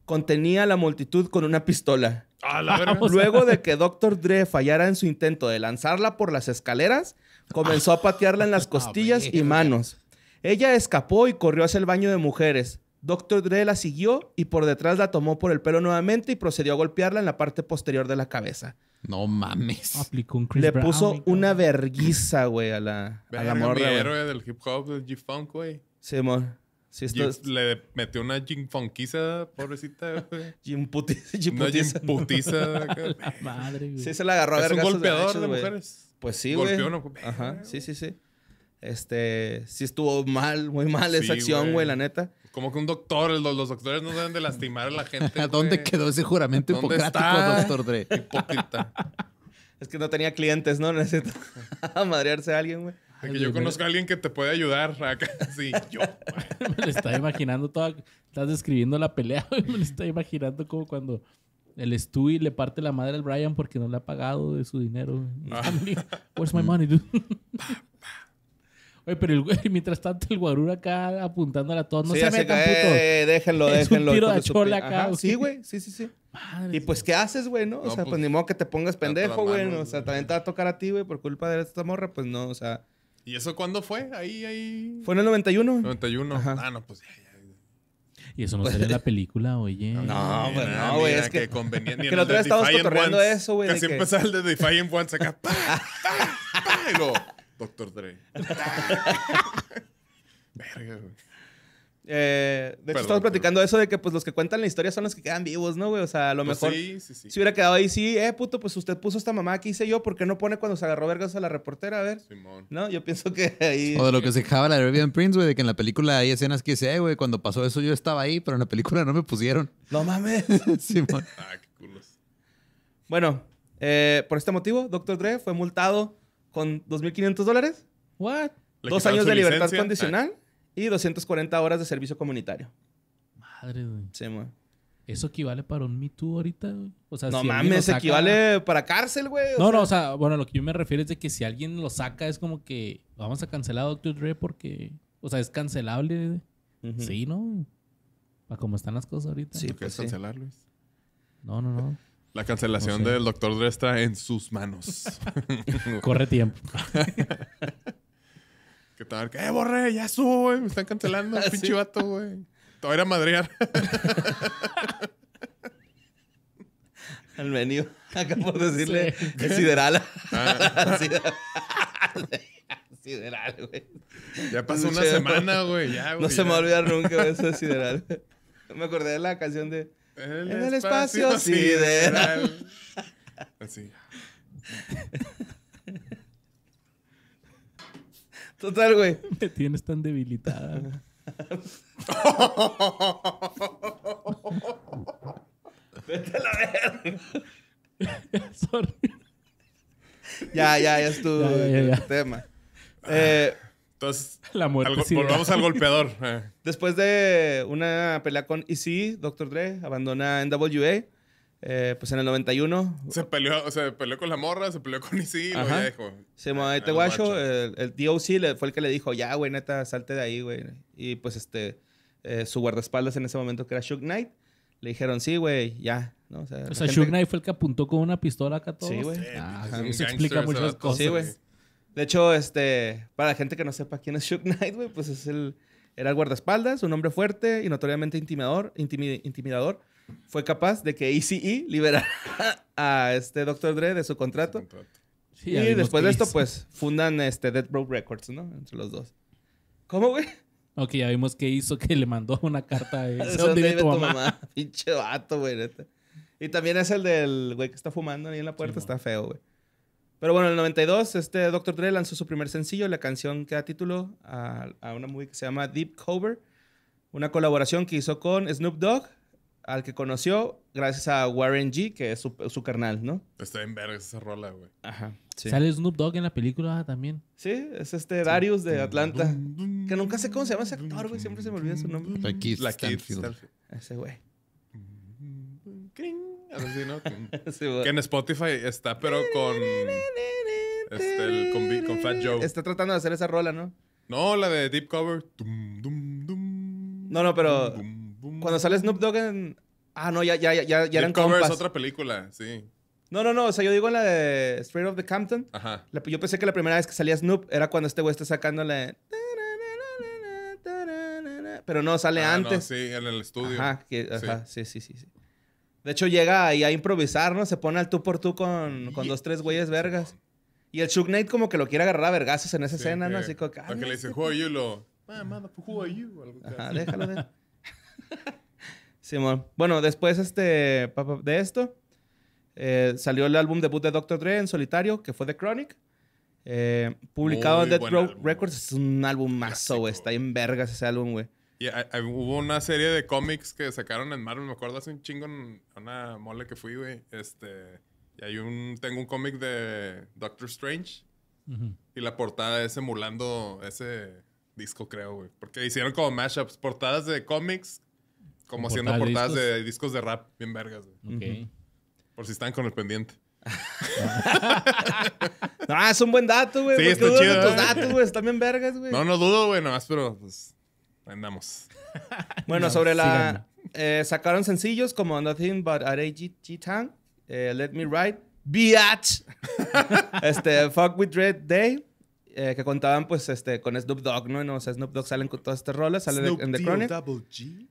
contenía a la multitud con una pistola. Luego de que Dr. Dre fallara en su intento de lanzarla por las escaleras, comenzó a patearla en las ah, costillas y manos. Ella escapó y corrió hacia el baño de mujeres. Dr. Dre la siguió y por detrás la tomó por el pelo nuevamente y procedió a golpearla en la parte posterior de la cabeza. No mames. Le puso una verguiza, güey, a la, a la morra. héroe del hip hop, del G-Funk, güey. Sí, amor. Sí, Le metió una Jim Funkiza, pobrecita, güey. Jim Putiza. Jim Putiza. Una Jim Putiza. Madre, güey. Sí, se la agarró a Es un golpeador de, mujeres. Pues sí, güey. Golpeó, no. Ajá, sí, sí, sí. Este, sí estuvo mal, muy mal esa acción, güey, la neta. Como que un doctor, los, doctores no deben de lastimar a la gente. ¿A dónde quedó ese juramento hipocrático, doctor Dre? Hipócrita. es que no tenía clientes, ¿no? Necesito madrearse a alguien, güey. Que yo conozco a alguien que te puede ayudar acá. Sí, yo. me lo estaba imaginando toda. Estás describiendo la pelea, güey. Me lo estaba imaginando como cuando el Stewie le parte la madre al Brian porque no le ha pagado de su dinero. Where's my money, dude? Oye, pero el, mientras tanto el guarura acá apuntándole a todos. No se metan, puto. Eh, déjenlo, déjenlo. tiro de acá. sí, güey. Sí, sí, sí. Madre y pues, ¿qué haces, güey? ¿no? O sea, pues, pues, ni modo que te pongas pendejo, güey. O sea, también te va a tocar a ti, güey, por culpa de esta morra. Pues no, o sea... ¿Y eso cuándo fue? Ahí, ahí... Fue en el 91. 91. Ajá. Ah, no, pues ya, ya. Y eso no sale en la película, oye. No, pues, güey, no, güey. Es que, conveniente. Que el otro día estábamos cotorreando eso, güey. Que siempre sale de Defiant One acá. ¡Pah! Doctor Dre. Verga, güey. Eh, de hecho, estamos platicando eso de que pues los que cuentan la historia son los que quedan vivos, ¿no, güey? O sea, a lo pues mejor sí, si hubiera quedado ahí, sí, eh, puto, pues usted puso esta mamá que hice yo, ¿por qué no pone cuando se agarró vergas a la reportera? A ver. Simón. No, yo pienso que ahí... O de lo que se jaba la Arabian Prince, güey, de que en la película hay escenas que dice, eh, güey, cuando pasó eso yo estaba ahí, pero en la película no me pusieron. No mames. Simón. Ah, bueno, eh, por este motivo, Doctor Dre fue multado con 2.500 dólares. ¿What? Dos años de libertad condicional y 240 horas de servicio comunitario. Madre, güey. Sí, ¿Eso equivale para un Me Too ahorita? O sea, no mames, equivale para cárcel, güey. No, no, o sea, bueno, lo que yo me refiero es de que si alguien lo saca es como que vamos a cancelar a Dr. Dre porque, o sea, es cancelable. Sí, ¿no? Para cómo están las cosas ahorita. Sí, que pues cancelar, No, no, no. La cancelación del doctor Dre está en sus manos. Corre tiempo. ¿Qué tal? ¡eh, borré! ¡Ya subo, güey! Me están cancelando, ah, pinche vato, güey. Te voy a ir a madrear. Al menú. Acá por decirle sideral. Ah. sideral. sideral, güey. Ya pasó una semana, güey. No se me va a olvidar nunca eso de sideral. me acordé de la canción de el en el espacio, espacio sideral. sideral. Así. Total, güey. Me tienes tan debilitada. Vete a la verga. Sorry. Ya, ya, ya estuvo el tema. Ah. Eh, entonces, la volvamos al golpeador. Eh. Después de una pelea con EC, Dr. Dre abandona NWA. Eh, pues en el 91. Se peleó, se peleó con la morra, se peleó con EC y ah, lo dejó. Se mueve este guacho, el, el, DOC fue el que le dijo, ya, güey, neta, salte de ahí, güey. Y pues este, eh, su guardaespaldas en ese momento, que era Shook Knight, le dijeron, sí, güey, ya. O sea, Shook Knight fue el que apuntó con una pistola acá a Sí, güey. Ah, explica muchas cosas. Sí, güey. De hecho, este, para la gente que no sepa quién es Shook Knight, pues es el, era el guardaespaldas, un hombre fuerte y notoriamente intimidador, intimidador. Fue capaz de que ECE liberara a este Dr. Dre de su contrato. y después de esto, pues, fundan este Dead Records, ¿no? Entre los dos. ¿Cómo, güey? Ok, ya vimos que hizo, que le mandó una carta a ¿Dónde de tu mamá? Pinche vato, güey, Y también es el del güey que está fumando ahí en la puerta, está feo, güey. Pero bueno, en el 92, este Dr. Dre lanzó su primer sencillo, la canción que da título a, a una movie que se llama Deep Cover, una colaboración que hizo con Snoop Dogg, al que conoció gracias a Warren G, que es su, su carnal, ¿no? Está en verga esa rola, güey. Ajá. Sí. Sale Snoop Dogg en la película también. Sí, es este Darius de Atlanta. que nunca sé cómo se llama ese actor, güey. Siempre se me olvida su nombre. La Kid, Ese güey. Que en Spotify está, pero este, con. Fat Joe. Está tratando de hacer esa rola, ¿no? No, la de Deep Cover. no, no, pero. cuando sale Snoop Dogg en. Ah, no, ya, ya, ya, ya Deep Cover es otra película, sí. No, no, no. O sea, yo digo la de Straight of the Campton. Ajá. yo pensé que la primera vez que salía Snoop era cuando este güey está sacando la. Pero no, sale ah, antes. sí, en el estudio. Ajá, sí, sí, sí. sí. De hecho, llega ahí a improvisar, ¿no? Se pone al tú por tú con, con dos, tres güeyes vergas. Y el Chuck Knight como que lo quiere agarrar a vergazos en esa escena, ¿no? Así como que... Ah, le este dice, who are you, lo... who are Algo Ajá, déjalo de... Simón. Bueno, después este, de esto, eh, salió el álbum debut de Doctor Dre en solitario, que fue The Chronic. Eh, publicado en Death Row Records. Es un álbum mazo, güey. Está en vergas ese álbum, güey. Y hubo una serie de cómics que sacaron en Marvel, me acuerdo hace un chingo en una mole que fui, güey. Este, y hay un, tengo un cómic de Doctor Strange. Y la portada es emulando ese disco, creo, güey. Porque hicieron como mashups, portadas de cómics, como haciendo portadas de discos de rap, bien vergas, güey. Por si están con el pendiente. Ah, es un buen dato, güey. Sí, está chido. ¿eh? Están bien vergas, güey. No, no dudo, güey, nomás, pero pues, Andamos. bueno, sobre la. Eh, sacaron sencillos como Nothing But G Tang, eh, Let Me Ride, Biatch, este, Fuck With Red Day, eh, que contaban pues este, con Snoop Dogg, ¿no? O sea, Snoop Dogg salen con todas este rolas, salen en The Chronic.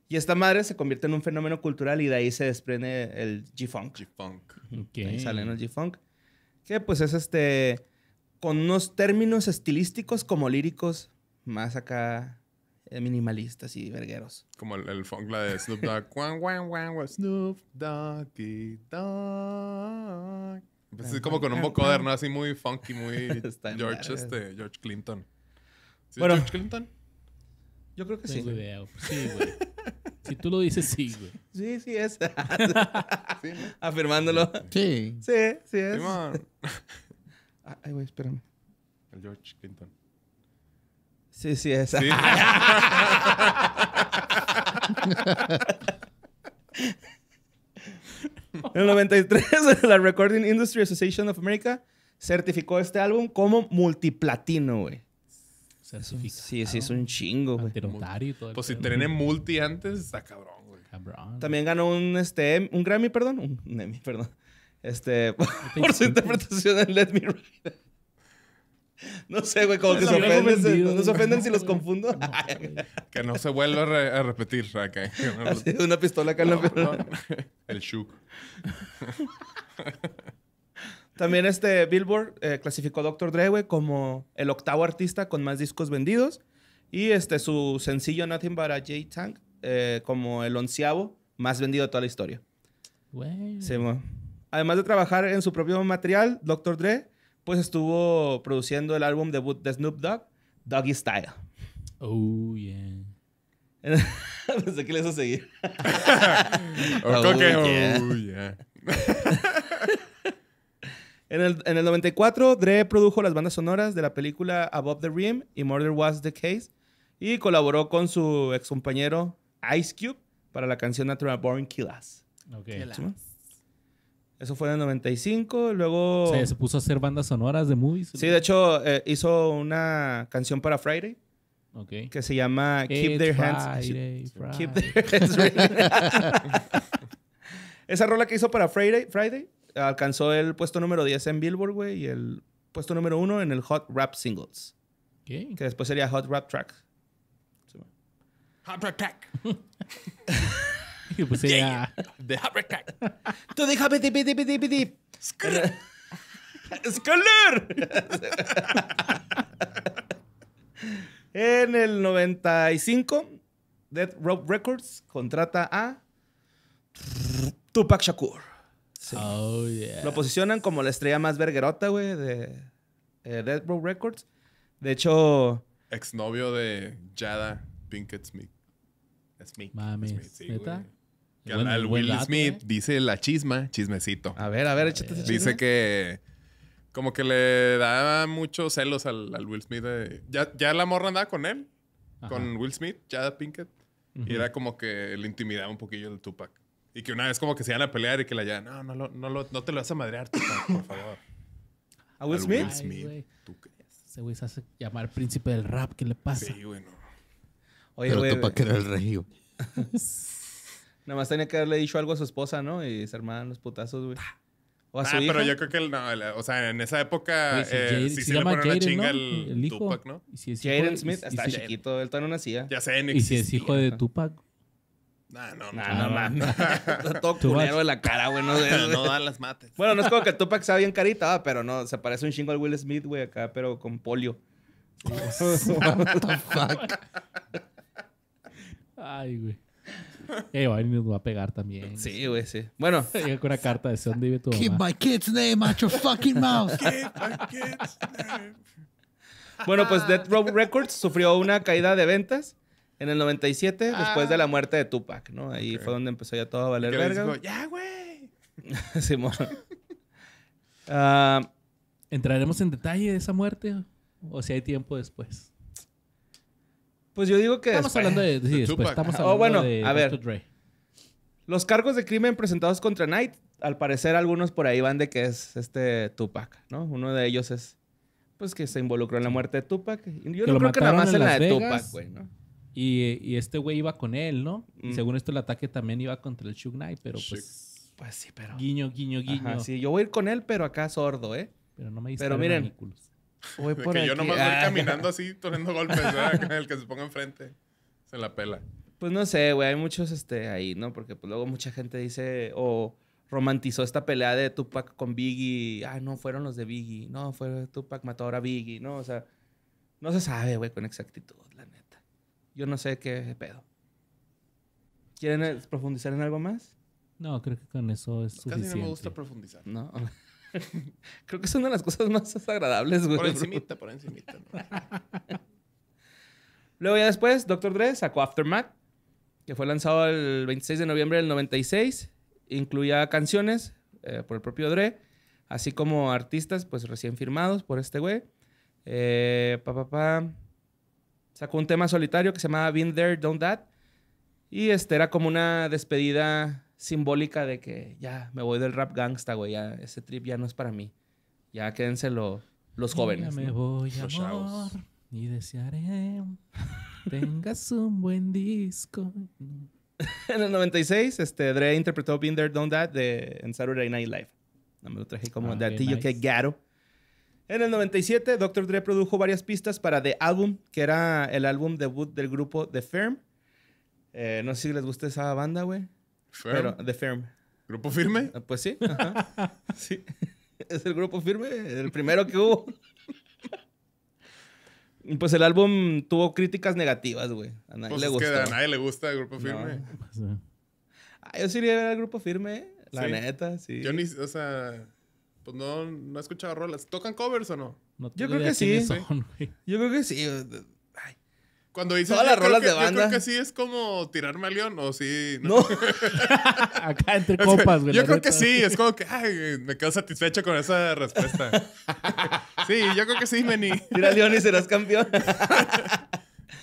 Y esta madre se convierte en un fenómeno cultural y de ahí se desprende el G-Funk. G-Funk. Ahí sale el G-Funk. Que pues es este. con unos términos estilísticos como líricos más acá eh, minimalistas y vergueros. Como el, funk, la de Snoop Dogg. Snoop Doggy Dogg. Pues es como con un vocoder, ¿no? Así muy funky, muy George, este, George Clinton. ¿Sí bueno, ¿George Clinton? Yo creo que sí. Sí, güey. si tú lo dices, sí, güey. Sí, sí es. Afirmándolo. Sí. Sí, sí es. Ay, güey, espérame. El George Clinton. Sí, sí, exacto. en el 93, la Recording Industry Association of America certificó este álbum como multiplatino, güey. Sí, sí, es un chingo, güey. Pues si tienen multi antes, está cabrón, güey. Cabrón. También ganó un, este, em-, un Grammy, perdón. Un Emmy, perdón. Este, por su interpretación en Let Me Ride. No sé, güey, como que se ofenden, si los confundo. que no se vuelva a, repetir. Okay. una pistola acá en no, la El Shuk. También este Billboard eh, clasificó a Dr. Dre, güey, como el octavo artista con más discos vendidos. Y este, su sencillo Nothing But a J Tank, eh, como el onceavo más vendido de toda la historia. Además de trabajar en su propio material, Dr. Dre pues estuvo produciendo el álbum debut de Snoop Dogg, Doggy Style. Oh, yeah. ¿Desde que le hizo seguir. Oh, oh, yeah. en, el, en el 94, Dre produjo las bandas sonoras de la película Above the Rim y Murder Was the Case y colaboró con su ex compañero Ice Cube para la canción Natural Born Us. Okay. Eso fue en el 95, luego... se puso a hacer bandas sonoras de movies. Sí, de hecho, eh, hizo una canción para Friday. Que se llama Keep Their Hands... Esa rola que hizo para Friday, alcanzó el puesto número 10 en Billboard, güey, y el puesto número 1 en el Hot Rap Singles. Que después sería Hot Rap Track. Hot Rap Track. pues Tú deja en el 95, Dead Row Records contrata a Tupac Shakur. Sí. Oh, Lo posicionan como la estrella más verguerota, güey, de, eh, Death Dead Row Records. De hecho... Exnovio de Jada Pinkett Smith. Smith. Mami, que al, Will Smith ¿eh? dice la chisma, chismecito. A ver, a ver, échate ese chisme. Dice que como que le daba muchos celos al, Will Smith. ya, ya la morra andaba con él, con Will Smith, ya Pinkett. Y era como que le intimidaba un poquillo el Tupac. Y que una vez como que se iban a pelear y que la ya, no, no, no, te lo vas a madrear, Tupac, por favor. ¿A Will Smith? ¿Tú Ese güey se hace llamar príncipe del rap, ¿qué le pasa? Sí, bueno. Oye, Pero Tupac era el regio. Nada más tenía que haberle dicho algo a su esposa, ¿no? Y se armaban los putazos, güey. O a ah, pero yo creo que el, no, o sea, en esa época eh, sí, se, le ponen chinga al el Tupac, ¿no? ¿Y si es hijo Jaden Smith hasta chiquito, él todavía no nacía. Ya sé, no Y si es hijo de Tupac. Nah, no, nah, no, no, no, Está todo culero de la cara, güey. No, dan las mates. Bueno, no es como que Tupac sea bien carita, ah, pero no, se parece un chingo al Will Smith, güey, acá, pero con polio. What the fuck. Ay, güey. Ey, eh, va a pegar también. Sí, güey, sí. Bueno. con una carta de Keep my kid's name out your fucking mouth. Keep my kid's name. Bueno, pues Death ah. Row Records sufrió una caída de ventas en el 97 ah. después de la muerte de Tupac, ¿no? Ahí fue donde empezó ya todo a valer verga. ya, güey. Simón. Ah. ¿Entraremos en detalle de esa muerte o si hay tiempo después? Pues yo digo que. Estamos hablando de. Sí, después, estamos ah, hablando oh, bueno, a ver. los cargos de crimen presentados contra Knight, al parecer algunos por ahí van de que es este Tupac, ¿no? Uno de ellos es. Pues que se involucró en la muerte de Tupac. Yo no creo que nada más en, la de Tupac, güey, ¿no? Y, este güey iba con él, ¿no? Mm. según esto, el ataque también iba contra el Shug Knight, pero pues. Pues sí, pero. Guiño, guiño, guiño. sí, yo voy a ir con él, pero acá sordo, ¿eh? Pero no me Pero miren, Voy que yo nomás voy ah. caminando así, torando golpes, ¿verdad? el que se ponga enfrente se la pela. Pues no sé, güey, hay muchos este, ahí, ¿no? Porque pues, luego mucha gente dice o romantizó esta pelea de Tupac con Biggie. Ah, no, fueron los de Biggie. No, fue Tupac mató ahora a Biggie, ¿no? O sea, no se sabe, güey, con exactitud, la neta. Yo no sé qué pedo. ¿Quieren profundizar en algo más? No, creo que con eso es suficiente. Casi no me gusta profundizar. No. Creo que es una de las cosas más desagradables, güey. Por encimita, por encimita. Luego ya después, Dr. Dre sacó Aftermath, que fue lanzado el 26 de noviembre del 96. Incluía canciones eh, por el propio Dre, así como artistas pues recién firmados por este güey. Eh, sacó un tema solitario que se llamaba Been There, Don't That. Y este era como una despedida simbólica de que ya me voy del rap gangsta, güey. Ya ese trip ya no es para mí. Ya quédense los jóvenes. me voy, a Amor, y desearé tengas un buen disco. en el 96, este, Dre interpretó Been There, Don't That de, en Saturday Night Live. No me lo traje como de ti que garo. En el 97, Dr. Dre produjo varias pistas para The Album, que era el álbum debut del grupo The Firm. Eh, no sé si les gusta esa banda, güey. Pero, The Firm. ¿Grupo firme? Ah, pues sí. Ajá. sí. Es el grupo firme, el primero que hubo. Pues el álbum tuvo críticas negativas, güey. A nadie pues le gusta. que a nadie le gusta el grupo firme. Pues, eh. ah, yo sí iría a ver el grupo firme, la neta, sí. Yo ni, o sea, pues no, no he escuchado rolas. ¿Tocan covers o no? yo creo que sí. yo creo que sí. Cuando dices Todas las rolas de banda. Yo creo que sí es como tirarme a León o sí. No. Acá entre copas, güey. yo creo que sí, es como que ay, me quedo satisfecho con esa respuesta. sí, yo creo que sí, Meni. Tira a León y serás campeón.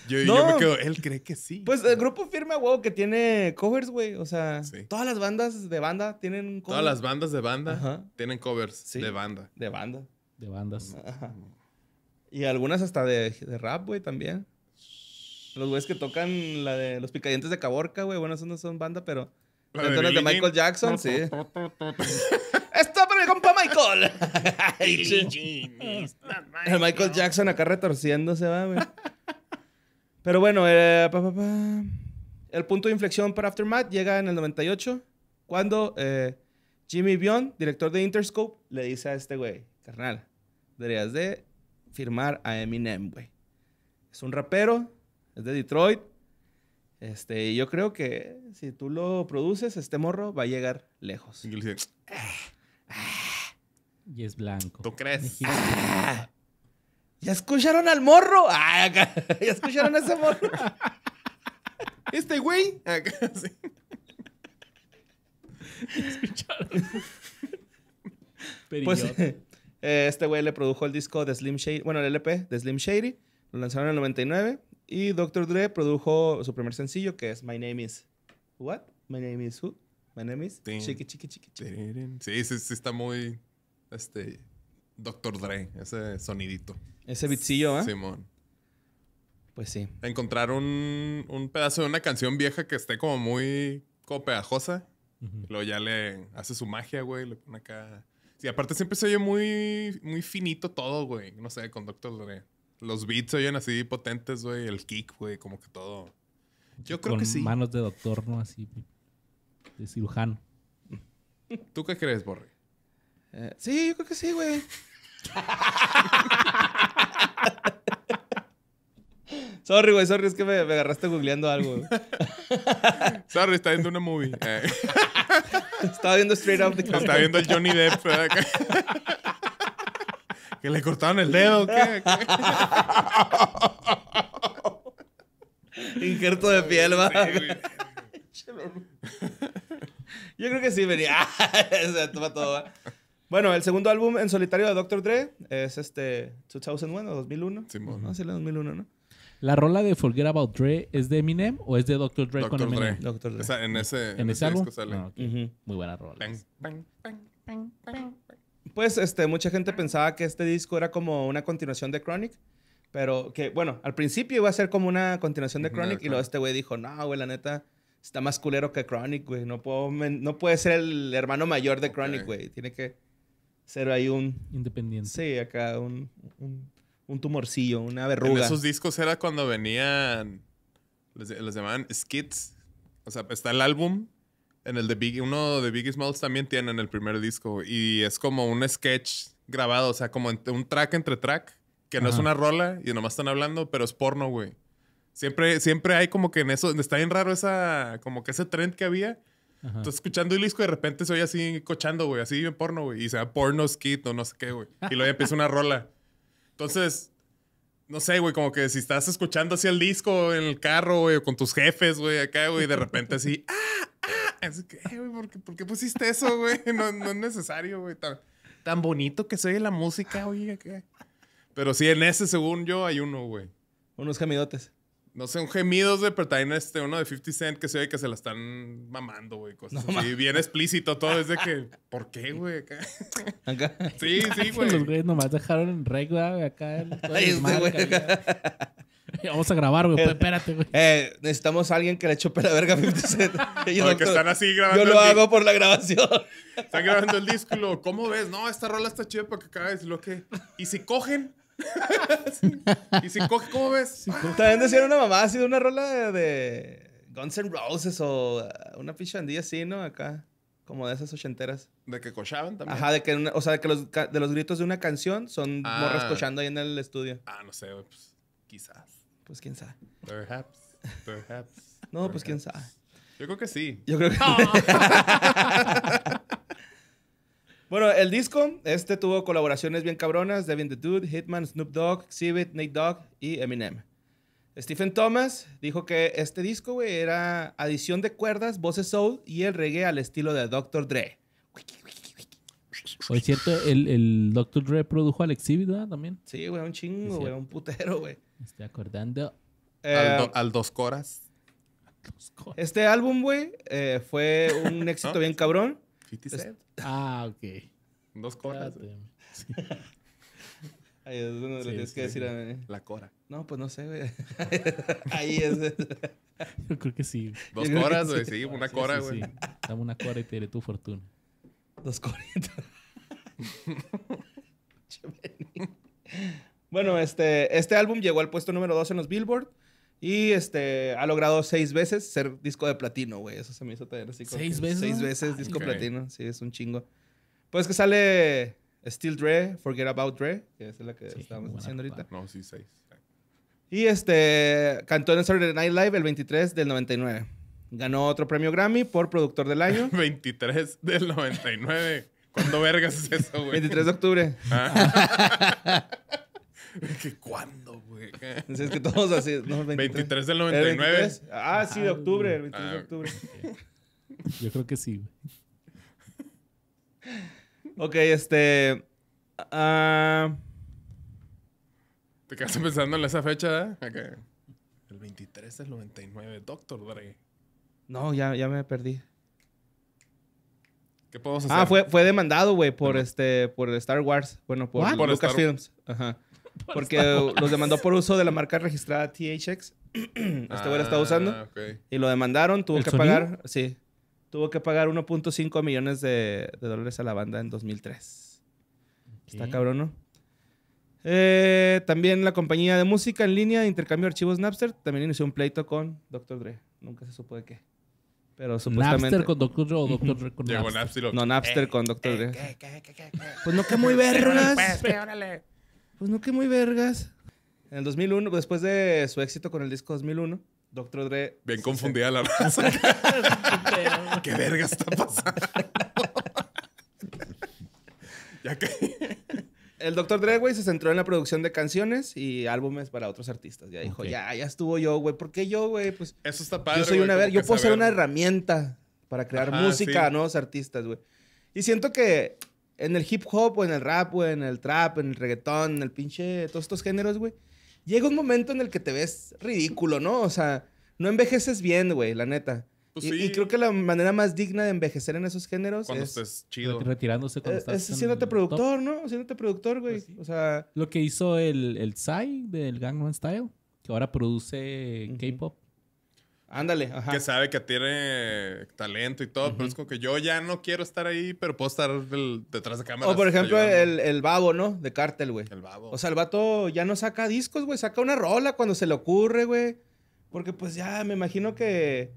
Yo, yo, me quedo, él cree que sí. Pues el grupo firme, huevo, que tiene covers, güey. O sea, todas las bandas de banda tienen covers. Todas las bandas de banda tienen covers de banda. De banda. De bandas. Ajá. Y algunas hasta de, de rap, güey, también. Los güeyes que tocan la de los picadientes de Caborca, güey. Bueno, esos no son banda, pero. Las de, Michael Jackson, sí. ¡Esto para mi compa Michael! El Michael Jackson acá retorciéndose, va, güey. Pero bueno, eh, el punto de inflexión para Aftermath llega en el 98, cuando eh, Jimmy Bion, director de Interscope, le dice a este güey, carnal, deberías de firmar a Eminem, güey. Es un rapero, es de Detroit. Este, yo creo que si tú lo produces, este morro va a llegar lejos. Y, y es blanco. ¿Tú crees? Ah, ¿Ya escucharon al morro? Ah, ¿Ya escucharon a ese morro? ¿Este güey? escucharon? pues, este güey le produjo el disco de Slim Shady. Bueno, el LP de Slim Shady. Lo lanzaron en el 99. Y Dr. Dre produjo su primer sencillo que es My Name Is. ¿What? My Name Is Who? My Name Is. Chiqui, chiqui, chiqui, chiqui. Sí, sí, sí, está muy. Este. Dr. Dre, ese sonidito. Ese bitcillo, ¿eh? Simón. Pues sí. Encontrar un, un, pedazo de una canción vieja que esté como muy como lo luego ya le hace su magia, güey. Le pone acá. Sí, aparte siempre se oye muy, muy finito todo, güey. No sé, con Doctor Dre. Los beats se oyen así potentes, güey. El kick, güey, como que todo. Yo creo que sí. manos de doctor, ¿no? Así, de cirujano. ¿Tú qué crees, Borri? Eh, sí, yo creo que sí, güey. sorry, güey, sorry, es que me, agarraste googleando algo. sorry, está viendo una movie. Estaba viendo Straight Out the Está viendo Johnny Depp. ¿Que le cortaron el dedo? ¿Qué? ¿Qué? Injerto de piel, va. Yo creo que sí, venía. Bueno, el segundo álbum en solitario de Dr. Dre es este 2001 o 2001. Simón. No, ah, sí, el 2001, ¿no? ¿La rola de Forget About Dre es de Eminem o es de Dr. Dre con Eminem? Dr. Dre. en ese, ¿En, ese, álbum? Disco sale. Muy buena rola. Bang, bang, bang, pues este, mucha gente pensaba que este disco era como una continuación de Chronic. Pero que, bueno, al principio iba a ser como una continuación de Chronic. y luego este güey dijo, no, güey, la neta, está más culero que Chronic, güey. No, puedo, no puede ser el hermano mayor de Chronic, güey. Tiene que ser ahí un... Independiente. Sí, acá un, un, un tumorcillo, una verruga. En esos discos era cuando venían... Los, los llamaban skits. O sea, está el álbum en el de Big, uno de Biggie Smalls también tiene en el primer disco. Y es como un sketch grabado, o sea, como un track entre track, que no es una rola y nomás están hablando, pero es porno, güey. Siempre, siempre hay como que en eso, está bien raro esa, como que ese trend que había. Entonces, escuchando el disco, de repente se oye así cochando, güey, así bien porno, güey. Y se llama porno skit o no sé qué, güey. Y luego empieza una rola. Entonces, no sé, güey, como que si estás escuchando así el disco en el carro, güey, o con tus jefes, güey, acá, güey, de repente así, ¡ah! ah ¿por qué, pusiste eso, güey? No, es necesario, güey. Tan, bonito que se oye la música, güey. ¿qué? Pero sí, en ese, según yo, hay uno, güey. Unos gemidotes. No sé, un gemidos, de... pero este, uno de 50 Cent que se oye que se la están mamando, güey. Cosas bien explícito todo. Es de que, ¿por qué, güey? Acá. Sí, sí, güey. Los güeyes nomás dejaron en regla, güey, acá. El, Ay, este güey. Vamos a grabar, güey. Espérate, güey. Eh, necesitamos a alguien que le chope la verga a 50 Cent. Porque están así grabando. Yo lo hago por la grabación. Están grabando el disco ¿cómo ves? No, esta rola está chida para que acabes. Lo que... Y si cogen. y si cogen, ¿cómo ves? También decían una mamá ha sido una rola de, Guns N' Roses o uh, una pichandilla así, ¿no? Acá como de esas ochenteras. De que cochaban también. Ajá, de que, o sea, de que los, de los gritos de una canción son ah. morras cochando ahí en el estudio. Ah, no sé, pues, quizás pues quién sabe. Perhaps, perhaps. no, pues quién sabe. Yo creo que sí. Yo creo que Bueno, el disco, este tuvo colaboraciones bien cabronas, Devin the Dude, Hitman, Snoop Dogg, Exhibit, Nate Dogg y Eminem. Stephen Thomas dijo que este disco, güey, era adición de cuerdas, voces soul y el reggae al estilo de Dr. Dre. Es cierto, el, el Dr. Dre produjo al Exhibit, ¿verdad? También. Sí, güey, un chingo, güey, un putero, güey estoy acordando. Al eh, Dos Coras. Este álbum, güey, eh, fue un éxito bien cabrón. Este ah, ok. Dos coras. Ahí es donde le tienes que decir a mí. Eh. La cora. No, pues no sé, güey. Ahí es. Yo creo que sí. Dos coras, güey. Sí, una cora, güey. Dame una cora y te diré tu fortuna. Dos coritas. Bueno, este, este álbum llegó al puesto número 12 en los Billboard. Y este, ha logrado seis veces ser disco de platino, güey. Eso se me hizo tener así. ¿Seis veces? Seis veces ah, disco platino. Sí, es un chingo. Pues que sale Still Dre, Forget About Dre, que es la que estábamos diciendo ahorita. No, sí, seis. Y este, cantó en el Saturday Night Live el 23 del 99. Ganó otro premio Grammy por productor del año. 23 del 99. ¿Cuándo vergas es eso, güey? 23 de octubre. Ah. que ¿Cuándo, güey? Es que todos así. 23. del 99. Ah, sí, de octubre, ah, el 23 de octubre. Yo creo que sí. ok, este. Ah. Te quedaste pensando en esa fecha, ¿eh? El 23 del 99, Doctor Dre. No, ya, ya me perdí. ¿Qué podemos hacer? Ah, fue, fue demandado, güey, por, este, por Star Wars. Bueno, por, por Lucasfilms. Ajá porque los demandó por uso de la marca registrada THX. este ah, usando. Y lo demandaron, tuvo que pagar, sí, tuvo que pagar 1.5 millones de, dólares a la banda en 2003. Está cabrón, ¿no? Eh, también la compañía de música en línea de intercambio de archivos Napster también inició un pleito con Dr. Dre. Nunca se supo de qué. Pero supuestamente. ¿Napster con Dr. Dre o Dr. Dre con Napster? No, Napster eh, con Dr. Eh, Dre. pues no, que muy vergas. Pues, órale. Pues no, que muy vergas. En el 2001, después de su éxito con el disco 2001, Doctor Dre. Bien confundida la raza. ¿Qué vergas está pasando? ya que. El Dr. Dre, güey, se centró en la producción de canciones y álbumes para otros artistas. Ya dijo, ya, ya estuvo yo, güey. ¿Por qué yo, güey? Pues. Eso está padre. Yo soy una. yo puedo ser una herramienta para crear música a nuevos artistas, güey. Y siento que en el hip hop o en el rap o en el trap, en el reggaetón, en el pinche, todos estos géneros, güey, llega un momento en el que te ves ridículo, ¿no? O sea, no envejeces bien, güey, la neta. Pues y, creo que la manera más digna de envejecer en esos géneros cuando es... chido. Retirándose cuando estás... Es siéndote productor, ¿no? Siéndote productor, güey. Pues o sea... Lo que hizo el, el Psy del Gangnam Style, que ahora produce K-Pop. Ándale, ajá. Que sabe que tiene talento y todo, pero es como que yo ya no quiero estar ahí, pero puedo estar detrás de cámara O por ejemplo, el, el, babo, ¿no? De cártel, güey. El babo. O sea, el vato ya no saca discos, güey. Saca una rola cuando se le ocurre, güey. Porque pues ya me imagino que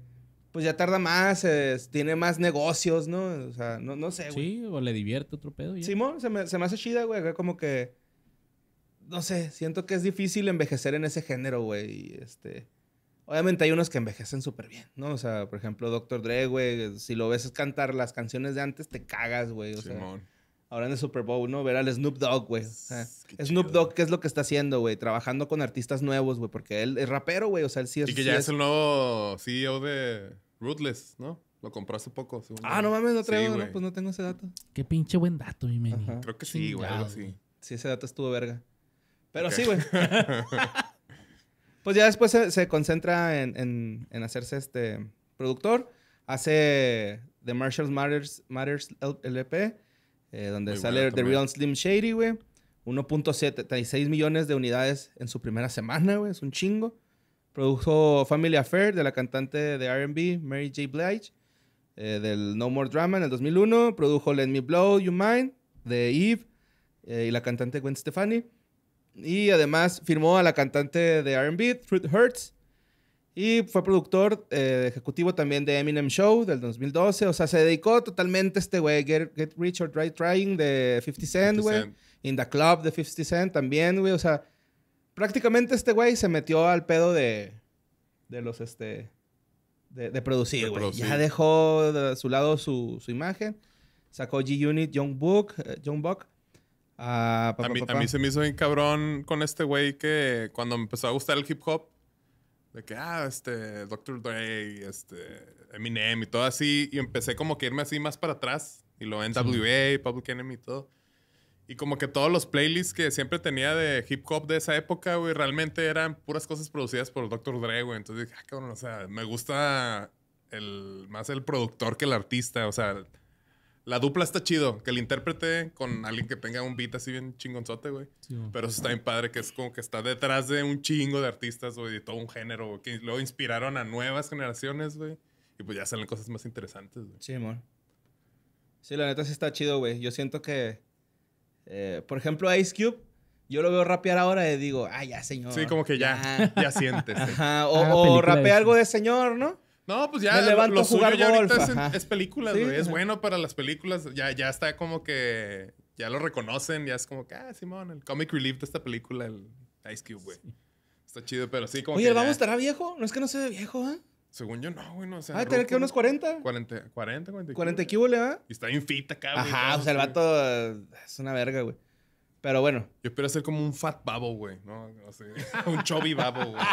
pues ya tarda más, tiene más negocios, ¿no? O sea, no, sé, güey. Sí, o le divierte otro pedo. Simón, se me, se me hace chida, güey. Como que, no sé, siento que es difícil envejecer en ese género, güey. Y este Obviamente hay unos que envejecen súper bien, ¿no? O sea, por ejemplo, Doctor Dre, güey, si lo ves cantar las canciones de antes, te cagas, güey. O Simón. ahora en el Super Bowl, ¿no? Ver al Snoop Dogg, güey. Snoop Dogg, ¿qué es lo que está haciendo, güey? Trabajando con artistas nuevos, güey, porque él es rapero, güey. O sea, él sí es. Y que ya es... el nuevo CEO de Ruthless, ¿no? Lo compró hace poco. ah, no mames, no traigo, no, pues no tengo ese dato. Qué pinche buen dato, mi Creo que sí, güey, Sí, ese dato estuvo verga. Pero sí, güey. Pues ya después se, concentra en, hacerse este productor. Hace The Marshall Matters, Matters LP, eh, donde sale The Real Slim Shady, güey. 1.76 millones de unidades en su primera semana, güey. Es un chingo. Produjo Family Affair de la cantante de RB, Mary J. Blige, eh, del No More Drama en el 2001. Produjo Let Me Blow You Mind de Eve eh, y la cantante Gwen Stefani. Y además firmó a la cantante de RB, Fruit Hurts. Y fue productor eh, ejecutivo también de Eminem Show del 2012. O sea, se dedicó totalmente a este güey. Get, Rich or Try Trying de 50 Cent, güey. In the Club de 50 Cent también, güey. O sea, prácticamente este güey se metió al pedo de, de los, este, de, producir, güey. Ya dejó de su lado su, imagen. Sacó G-Unit, Young Book, Young Buck. Eh, Ah, a, mí, se me hizo bien cabrón con este güey que cuando me empezó a gustar el hip hop, de que, ah, este, Dr. Dre, este, Eminem y todo así, y empecé como que irme así más para atrás, y lo NWA, Public Enemy y todo. Y como que todos los playlists que siempre tenía de hip hop de esa época, güey, realmente eran puras cosas producidas por el Dr. Dre, güey. Entonces dije, ah, cabrón, o sea, me gusta el, más el productor que el artista, o sea, la dupla está chido, que el intérprete con alguien que tenga un beat así bien chingonzote, güey. Pero eso está bien padre, que es como que está detrás de un chingo de artistas, güey, de todo un género, que luego inspiraron a nuevas generaciones, güey. Y pues ya salen cosas más interesantes, güey. Sí, amor. Sí, la neta sí está chido, güey. Yo siento que, eh, por ejemplo, Ice Cube, yo lo veo rapear ahora y digo, ay, ah, ya, señor. Sí, como que ya, ya, sientes. Ajá, ah, o, o rapea algo de señor, ¿no? No, pues ya lo, suyo ya ahorita es, es, películas, güey. es bueno para las películas. Ya, ya está como que ya lo reconocen, ya es como que, ah, Simón, el comic relief de esta película, el Ice Cube, güey. Está chido, pero sí como Oye, ¿el vamos estará viejo? No es que no sea viejo, ¿eh? Según yo, no, güey, no. O sea, ah, tener que unos 40. 40, 40, 40. le va? Y está acá, cabrón. Ajá, o sea, el vato es una verga, güey. Pero bueno. Yo espero ser como un fat babo, güey, ¿no? no sé. un chubby babo, güey.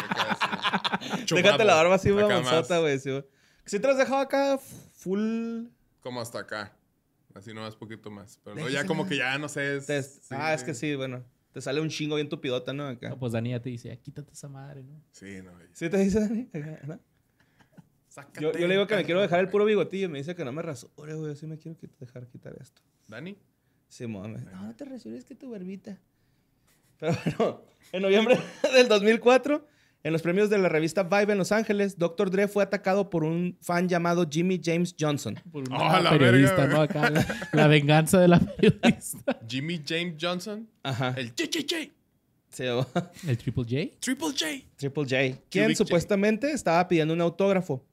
Déjate la barba así, una manzota, güey. si te has dejado acá full. Como hasta acá. Así nomás poquito más. Pero ya como que ya no sé. Es, ah, es que sí, bueno. Te sale un chingo bien tupidota, ¿no? Acá. No, pues Dani ya te dice, ya, quítate esa madre, ¿no? Sí, no. güey. Sí te dice Dani, ¿no? yo, le digo que me quiero dejar el puro bigotillo. y Me dice que no me rasure, güey. Sí me quiero dejar quitar esto. ¿Dani? Sí, No, te resuelves que tu verbita. Pero bueno, en noviembre del 2004, en los premios de la revista Vibe en Los Ángeles, Dr. Dre fue atacado por un fan llamado Jimmy James Johnson. Ah, la periodista, ¿no? Acá, la, venganza de la periodista. Jimmy James Johnson. Ajá. El JJJ. ¿El Triple J? Triple J. Triple J. Quien supuestamente estaba pidiendo un autógrafo.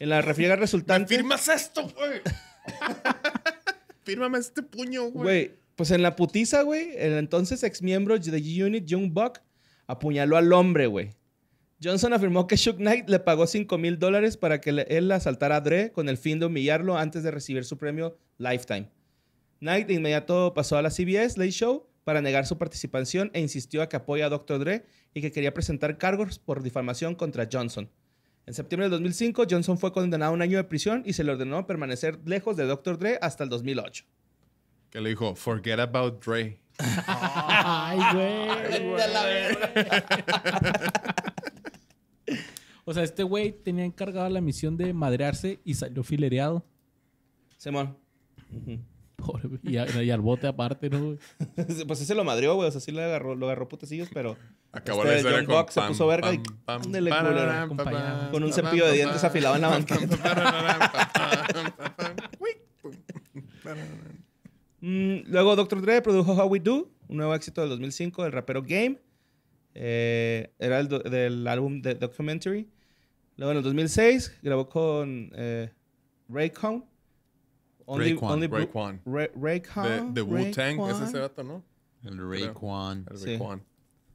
En la refriega resultante. firmas esto, güey? Fírmame este puño, güey. Güey, pues en la putiza, güey, el entonces ex miembro de G-Unit, Young Buck, apuñaló al hombre, güey. Johnson afirmó que Shook Knight le pagó 5 mil dólares para que él asaltara a Dre con el fin de humillarlo antes de recibir su premio Lifetime. Knight de inmediato pasó a la CBS Late Show para negar su participación e insistió a que apoya a Dr. Dre y que quería presentar cargos por difamación contra Johnson. En septiembre del 2005, Johnson fue condenado a un año de prisión y se le ordenó permanecer lejos de Dr. Dre hasta el 2008. Que le dijo, forget about Dre. Ay, güey. o sea, este güey tenía encargado la misión de madrearse y salió filereado. Simón y, al bote aparte, ¿no? pues ese lo madrió, güey. O sea, sí lo agarró, lo agarró putecillos, pero. Acabó este, John con se puso verga con un cepillo de dientes afilado en la banqueta. luego Dr. Dre produjo How We Do, un nuevo éxito del 2005 del rapero Game. era el del álbum The Documentary. Luego en el 2006 grabó con eh, Raycon Only, Rayquan. Rayquan. Ray, Rayquan. De, Wu-Tang es ese vato, ¿no? El Rayquan. Sí,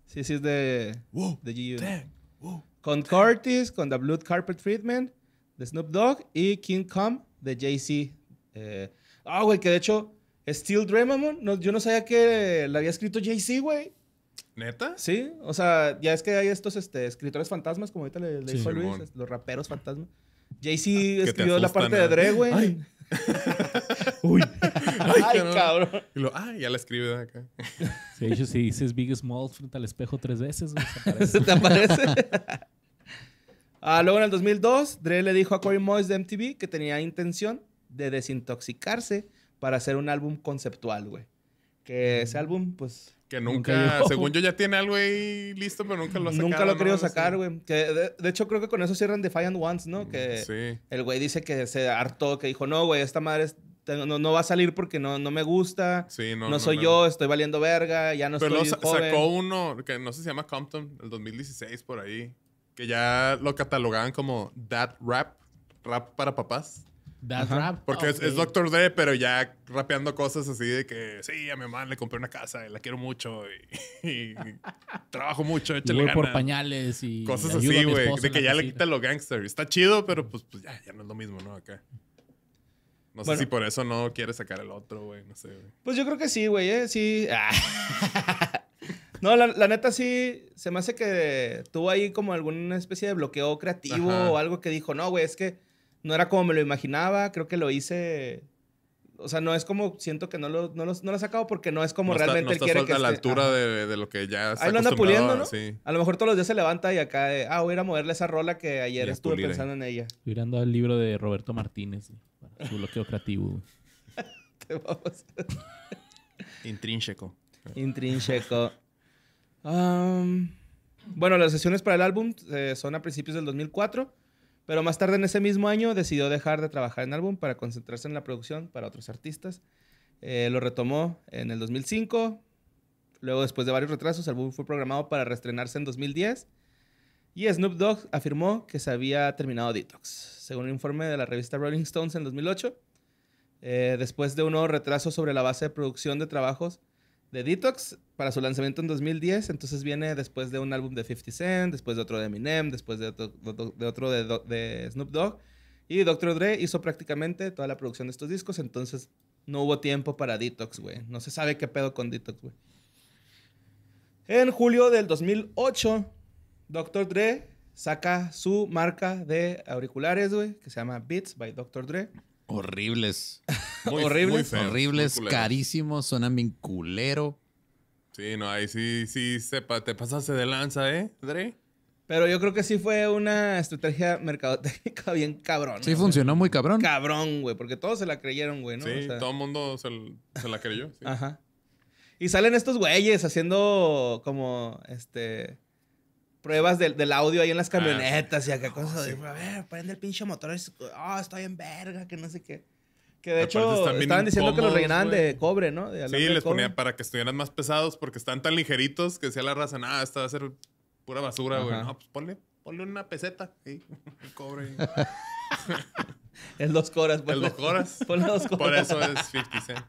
sí, sí es de... de GU. con Curtis, con The Blood Carpet Treatment, de Snoop Dogg y King Kong de Jay-Z. Eh, ah, güey, que de hecho, Steel Draymond, yo no sabía que le había escrito Jay-Z, güey. ¿Neta? Sí, o sea, ya es que hay estos este, escritores fantasmas, como ahorita le, dijo Luis, los raperos fantasmas. Jay-Z ah, escribió la parte de ¿eh? Dre, güey. Uy. Ay, cabrón. Y ah, ya la escribe acá. si dices Big Small frente al espejo tres veces, ¿se te aparece? ah, luego en el 2002, Dre le dijo a Corey Moyes de MTV que tenía intención de desintoxicarse para hacer un álbum conceptual, güey que ese álbum, pues... Que nunca, según yo ya tiene algo ahí listo, pero nunca lo ha sacado. Nunca lo ha querido sacar, güey. Que de, hecho creo que con eso cierran Defiant Ones, ¿no? Mm, que el güey dice que se hartó, que dijo, no, güey, esta madre no, va a salir porque no, no me gusta. Sí, no, no, soy yo, estoy valiendo verga, ya no Pero estoy sacó uno que no sé si se llama Compton, el 2016 por ahí, que ya lo catalogaban como That Rap, rap para papás. Porque es, Doctor D pero ya rapeando cosas así de que sí, a mi mamá le compré una casa y la quiero mucho y, trabajo mucho, échale Voy por pañales y. Cosas así, güey. De que ya le quita los gangsters Está chido, pero pues, ya, ya, no es lo mismo, ¿no? Acá. No sé si por eso no quiere sacar el otro, güey. No sé, güey. Pues yo creo que sí, güey, ¿eh? Sí. No, la, neta sí, se me hace que tuvo ahí como alguna especie de bloqueo creativo o algo que dijo, no, güey, es que no era como me lo imaginaba, creo que lo hice... O sea, no es como, siento que no lo, no lo, sacado porque no es como realmente él quiere que a la altura de, lo que ya está Ahí puliendo, ¿no? A lo mejor todos los días se levanta y acá, ah, voy a ir a moverle esa rola que ayer estuve eh". pensando en ella. Mirando el libro de Roberto Martínez, su bloqueo creativo. Te vamos. Intrínseco. Intrínseco. bueno, las sesiones para el álbum eh, son a principios del 2004. Pero más tarde en ese mismo año decidió dejar de trabajar en álbum para concentrarse en la producción para otros artistas. Eh, lo retomó en el 2005. Luego, después de varios retrasos, el álbum fue programado para reestrenarse en 2010. Y Snoop Dogg afirmó que se había terminado Detox. Según un informe de la revista Rolling Stones en 2008, eh, después de un nuevo retraso sobre la base de producción de trabajos de Detox para su lanzamiento en 2010. Entonces viene después de un álbum de 50 Cent, después de otro de Eminem, después de otro de, otro de, de Snoop Dogg. Y Dr. Dre hizo prácticamente toda la producción de estos discos. Entonces no hubo tiempo para Detox, güey. No se sabe qué pedo con Detox, güey. En julio del 2008, Dr. Dre saca su marca de auriculares, güey, que se llama Beats by Dr. Dre. Horribles. Muy, horribles. horribles, carísimos, suenan bien culero. Sí, no, ahí sí, sí, sepa, te pasaste de lanza, ¿eh, Dre? Pero yo creo que sí fue una estrategia mercadotécnica bien cabrón. Sí, funcionó muy cabrón. Cabrón, güey, porque todos se la creyeron, güey, ¿no? Sí, todo el mundo se, la creyó. Ajá. Y salen estos güeyes haciendo como, este, pruebas del, del, audio ahí en las ah, camionetas y acá ah, cosas. Sí. a ver, prende el pinche motor. Ah, oh, estoy en verga, que no sé qué. Que de hecho estaban diciendo que los rellenaban de cobre, ¿no? sí, les ponían para que estuvieran más pesados porque están tan ligeritos que decía la raza, nada, esto va a ser pura basura, güey. No, pues ponle, ponle una peseta sí, el cobre. el dos coras. el dos coras. Ponle dos coras. Por eso es 50 Cent.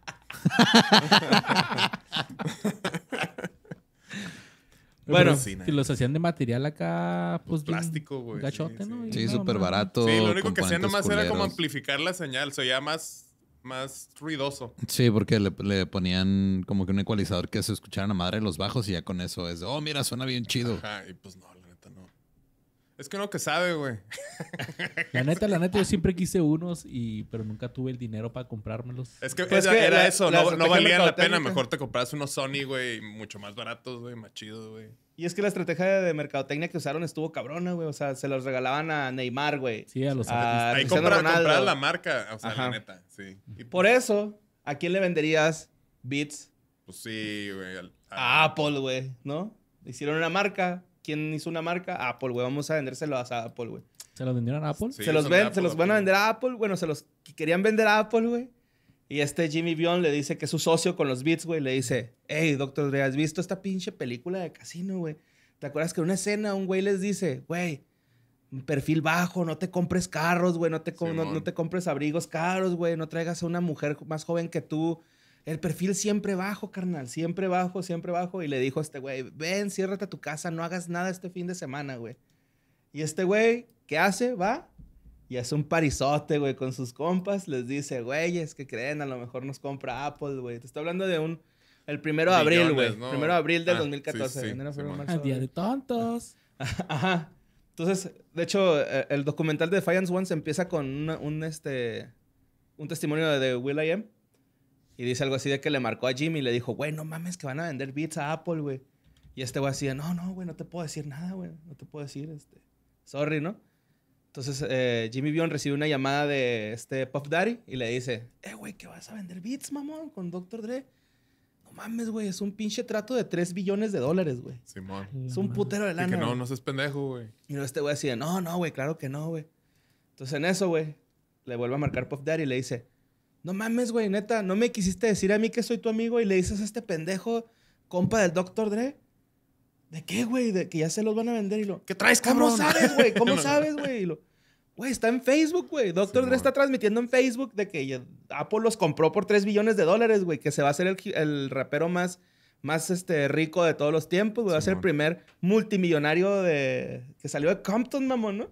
Bueno, pues, si los hacían de material acá, pues. Plástico, güey. Gachote, ¿no? Sí, súper barato. Sí, lo único que hacían nomás era como amplificar la señal, o sea, ya más, más ruidoso. Sí, porque le, ponían como que un ecualizador que se escucharan a madre los bajos y ya con eso es, oh, mira, suena bien chido. Ajá, y pues no, es que uno que sabe, güey. La neta, la neta, yo siempre quise unos, y, pero nunca tuve el dinero para comprármelos. Es que, pues era, eso, no, valía la pena. Mejor te compras unos Sony, güey, mucho más baratos, güey, más chidos, güey. Y es que la estrategia de mercadotecnia que usaron estuvo cabrona, güey. O sea, se los regalaban a Neymar, güey. Sí, a los a Ahí compraron la marca, o sea, la neta, sí. Y por pues eso, ¿a quién le venderías Beats? Pues sí, güey. A Apple, güey, ¿no? Hicieron una marca, ¿quién hizo una marca? Apple, güey. Vamos a vendérselo a Apple, güey. ¿Se los vendieron a Apple? se, los van a vender a Apple. Bueno, se los querían vender a Apple, güey. Y este Jimmy Bion le dice que es su socio con los Beats, güey. Le dice, hey, doctor Dre, ¿has visto esta pinche película de casino, güey? ¿Te acuerdas que en una escena un güey les dice, güey, perfil bajo, no te compres carros, güey, te no te compres abrigos caros, güey, no traigas a una mujer más joven que tú el perfil siempre bajo, carnal, siempre bajo, siempre bajo. Y le dijo a este güey, ven, ciérrate a tu casa, no hagas nada este fin de semana, güey. Y este güey, ¿qué hace? Va y hace un parizote, güey, con sus compas. Les dice, es que creen? A lo mejor nos compra Apple, güey. Te está hablando de un... El primero de abril, güey. Primero de abril del 2014. Sí, día de tontos. Ajá. Entonces, de hecho, eh, el documental de Defiance One se empieza con un, este, un testimonio de Will.i.am y dice algo así de que le marcó a Jimmy y le dijo, güey, no mames, que van a vender Beats a Apple, güey. Y este güey así no, no, güey, no te puedo decir nada, güey. No te puedo decir, este. Sorry, ¿no? Entonces eh, Jimmy Bion recibe una llamada de este Puff Daddy y le dice, eh, güey, ¿qué vas a vender Beats, mamón, con Dr. Dre? No mames, güey, es un pinche trato de 3 billones de dólares, güey. Simón. Es un putero de lana. Y que no, no seas pendejo, güey. Y este güey así no, no, güey, claro que no, güey. Entonces en eso, güey, le vuelve a marcar Puff Daddy y le dice, no mames, güey, neta, no me quisiste decir a mí que soy tu amigo y le dices a este pendejo, compa del doctor Dre. ¿De qué, güey? De que ya se los van a vender y lo. ¿Qué traes, cabrón? ¿Cómo sabes, güey? ¿Cómo sabes, güey? Güey, está en Facebook, güey. Doctor Dre está transmitiendo en Facebook de que Apple los compró por 3 billones de dólares, güey. Que se va a hacer el, rapero más, este, rico de todos los tiempos, güey. va a ser el primer multimillonario de, que salió de Compton, mamón, ¿no?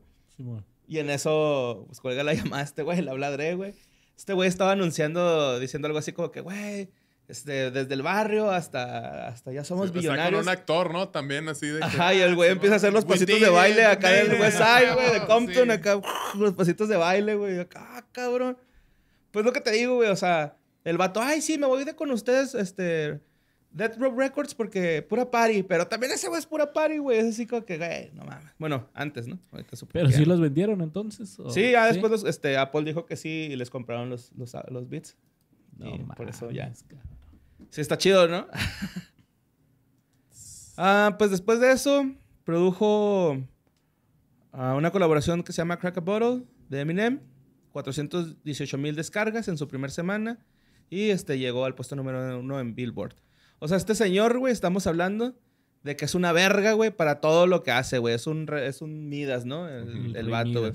Y en eso, pues cuelga la llamada este güey, la habla Dre, güey. Este güey estaba anunciando, diciendo algo así como que, güey, este, desde el barrio hasta, hasta ya somos sí, billonarios. Con un actor, ¿no? También así de. Ajá, y el ah, güey empieza a hacer los pasitos de baile acá en el West Side, güey, de Compton, acá, los pasitos de baile, güey, acá, ah, cabrón. Pues lo que te digo, güey, o sea, el vato, ay, sí, me voy de con ustedes, este, Death Row Records porque pura party, pero también ese güey es pura party, güey. Ese así que, güey, no mames. Bueno, antes, ¿no? pero sí los vendieron entonces. Sí, ya después este, Apple dijo que sí y les compraron los, los, beats. No, mames, por eso ya. Sí, está chido, ¿no? Ah, pues después de eso, produjo ah, una colaboración que se llama Crack a Bottle de Eminem. 418 mil descargas en su primera semana y este llegó al puesto número uno en Billboard. O sea, este señor, güey, estamos hablando de que es una verga, güey, para todo lo que hace, güey. Es un, es un Midas, ¿no? El, vato, güey.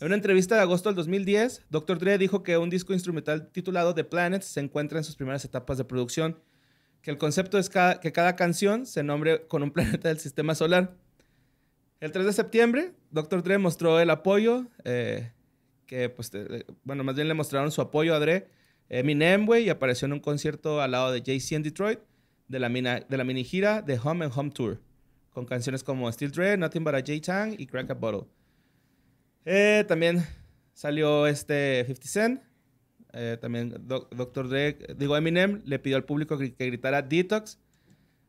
En una entrevista de agosto del 2010, Dr. Dre dijo que un disco instrumental titulado The Planets se encuentra en sus primeras etapas de producción, que el concepto es que cada canción se nombre con un planeta del sistema solar. El 3 de septiembre, Dr. Dre mostró el apoyo, eh, que pues, bueno, más bien le mostraron su apoyo a Dre Eminem, güey, y apareció en un concierto al lado de Jay-Z en Detroit de la, de la mini gira The Home and Home Tour, con canciones como Still Dread, Nothing But a J-Tang y Crack a Bottle. Eh, también salió este 50 Cent. Eh, también Doctor Dr. Dre, digo Eminem, le pidió al público que, gritara Detox,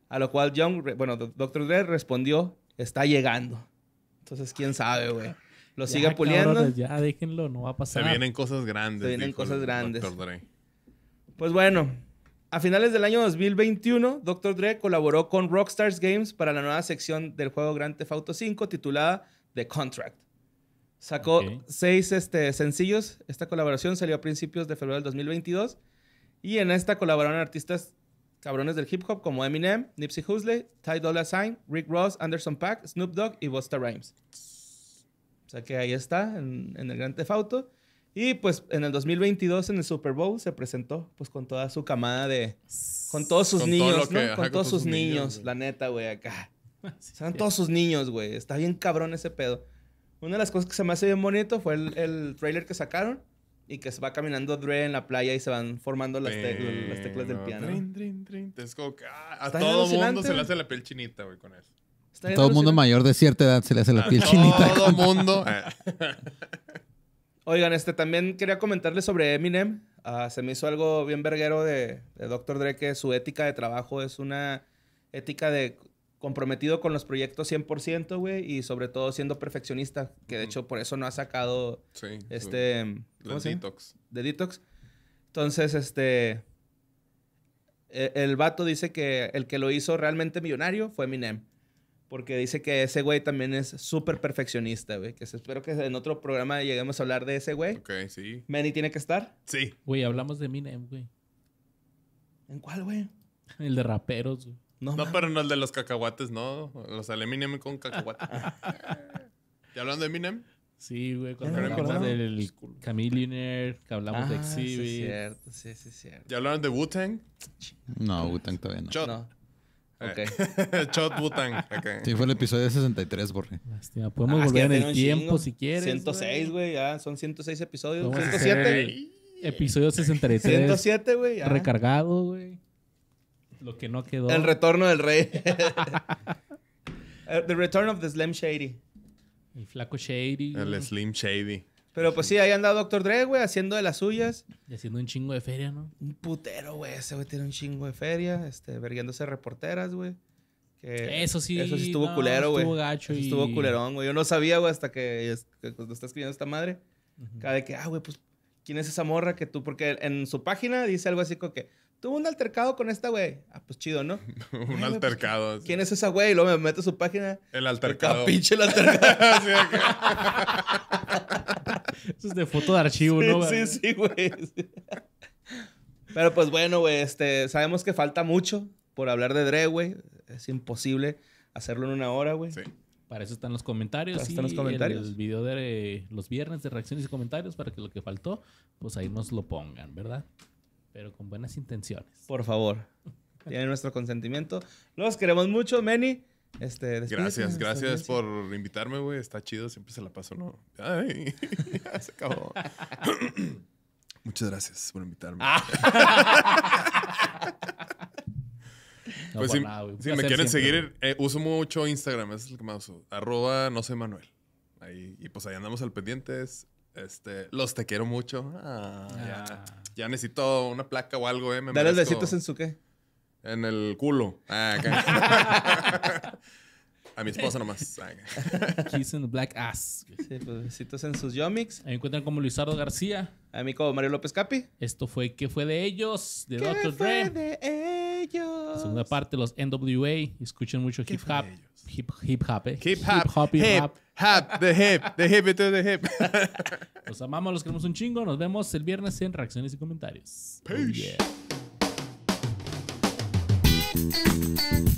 a lo cual Young, bueno, Doctor Dre respondió, está llegando. Entonces, quién sabe, güey. Lo sigue puliendo. ya déjenlo, no va a pasar. Se vienen cosas grandes. Se vienen cosas grandes. Dr. Dre. Pues bueno, a finales del año 2021, Dr. Dre colaboró con Rockstars Games para la nueva sección del juego Grand Theft Auto 5 titulada The Contract. Sacó seis este, sencillos. Esta colaboración salió a principios de febrero del 2022. Y en esta colaboraron artistas cabrones del hip hop como Eminem, Nipsey Hussle, Ty Dolla Sign, Rick Ross, Anderson Pack, Snoop Dogg y Busta Rhymes. O sea que ahí está, en, el Gran Theft y pues en el 2022 en el Super Bowl se presentó pues con toda su camada de con todos sus niños, ¿no? con, todos sus, niños, la neta, güey, acá. Son todos sus niños, güey. Está bien cabrón ese pedo. Una de las cosas que se me hace bien bonito fue el, el trailer que sacaron y que se va caminando Dre en la playa y se van formando las, teclas, las teclas del piano. Trin, trin, trin. Es como que ah, a todo mundo se le hace la piel chinita, güey, con eso. Está todo mundo mayor de cierta edad se le hace la piel a chinita. Todo mundo. Ah. Oigan, este también quería comentarles sobre Eminem. Ah, se me hizo algo bien verguero de, Doctor Dr. Dre que su ética de trabajo es una ética de comprometido con los proyectos 100%, güey, y sobre todo siendo perfeccionista, que de hecho por eso no ha sacado este de detox. De detox. Entonces, este el, el vato dice que el que lo hizo realmente millonario fue Eminem porque dice que ese güey también es súper perfeccionista, güey. Que espero que en otro programa lleguemos a hablar de ese güey. Ok, sí. ¿Manny tiene que estar? Sí. Güey, hablamos de Minem, güey. ¿En cuál, güey? El de raperos, güey. No, pero no el de los cacahuates, no. Los de Eminem con cacahuates. ¿Ya hablando de Eminem? Sí, güey. Cuando hablamos del pues, Camillionaire, que hablamos de Exhibit. Ah, sí, cierto. Sí, sí, ¿Ya hablaron de Wu-Tang? No, Wu-Tang todavía no. Yo, no. Ok. Eh, Chot Butan. Sí, fue el episodio 63, Borre. Podemos ah, volver en el tiempo si quieres. 106, güey. Ya son 106 episodios. 107. Episodio 63. 107, güey. Recargado, güey. Lo que no quedó. El retorno del rey. Eh, the return of the Slim Shady. El flaco Shady. El Slim Shady. Pero pues sí, ahí anda Doctor Dre, güey, haciendo de las suyas. Y haciendo un chingo de feria, ¿no? Un putero, güey. Ese güey tiene un chingo de feria. Este, verguiéndose reporteras, güey. eso sí. Eso sí estuvo culero, güey. Estuvo gacho y... Estuvo culerón, güey. Yo no sabía, güey, hasta que, cuando está escribiendo esta madre. Cada de que, ah, güey, pues, ¿quién es esa morra que tú? Porque en su página dice algo así como que, tuvo un altercado con esta güey. Ah, pues chido, ¿no? un altercado. Pues, ¿Quién es esa güey? Y luego me meto a su página. El altercado. pinche el altercado. Eso es de foto de archivo, ¿no? Sí, sí, güey. Pero pues bueno, güey, este, sabemos que falta mucho por hablar de Dre, güey. Es imposible hacerlo en una hora, güey. Sí. Para eso están los comentarios. y El, video de los viernes de reacciones y comentarios para que lo que faltó, pues ahí nos lo pongan, ¿verdad? Pero con buenas intenciones. Por favor. Tienen nuestro consentimiento. Los queremos mucho, Meni. Este, gracias, gracias por invitarme, güey. Está chido, siempre se la paso, ¿no? se acabó. Muchas gracias por invitarme. Ah. pues, pues si, me quieren seguir, eh, uso mucho Instagram, es el que más uso. Arroba no sé Manuel. Ahí, y pues ahí andamos al pendientes. Este, los te quiero mucho. Ah, ah. Ya, necesito una placa o algo, eh. Me Dale besitos en su qué. En el culo. Ah, A mi esposa nomás. Ah, Kissing in the black ass. Sí, pues, en sus yomics. Ahí encuentran como Luisardo García. A mí como Mario López Capi. Esto fue ¿Qué fue de ellos? De ¿Qué Dr. Dre. Fue de ellos? segunda parte, los NWA. Escuchen mucho hip hop. Hip, hop, eh. Hip hop. Hip hop, hip, hip hop. the hip, the hip it's the hip. los amamos, los queremos un chingo. Nos vemos el viernes en reacciones y comentarios. Peace. Oh, Música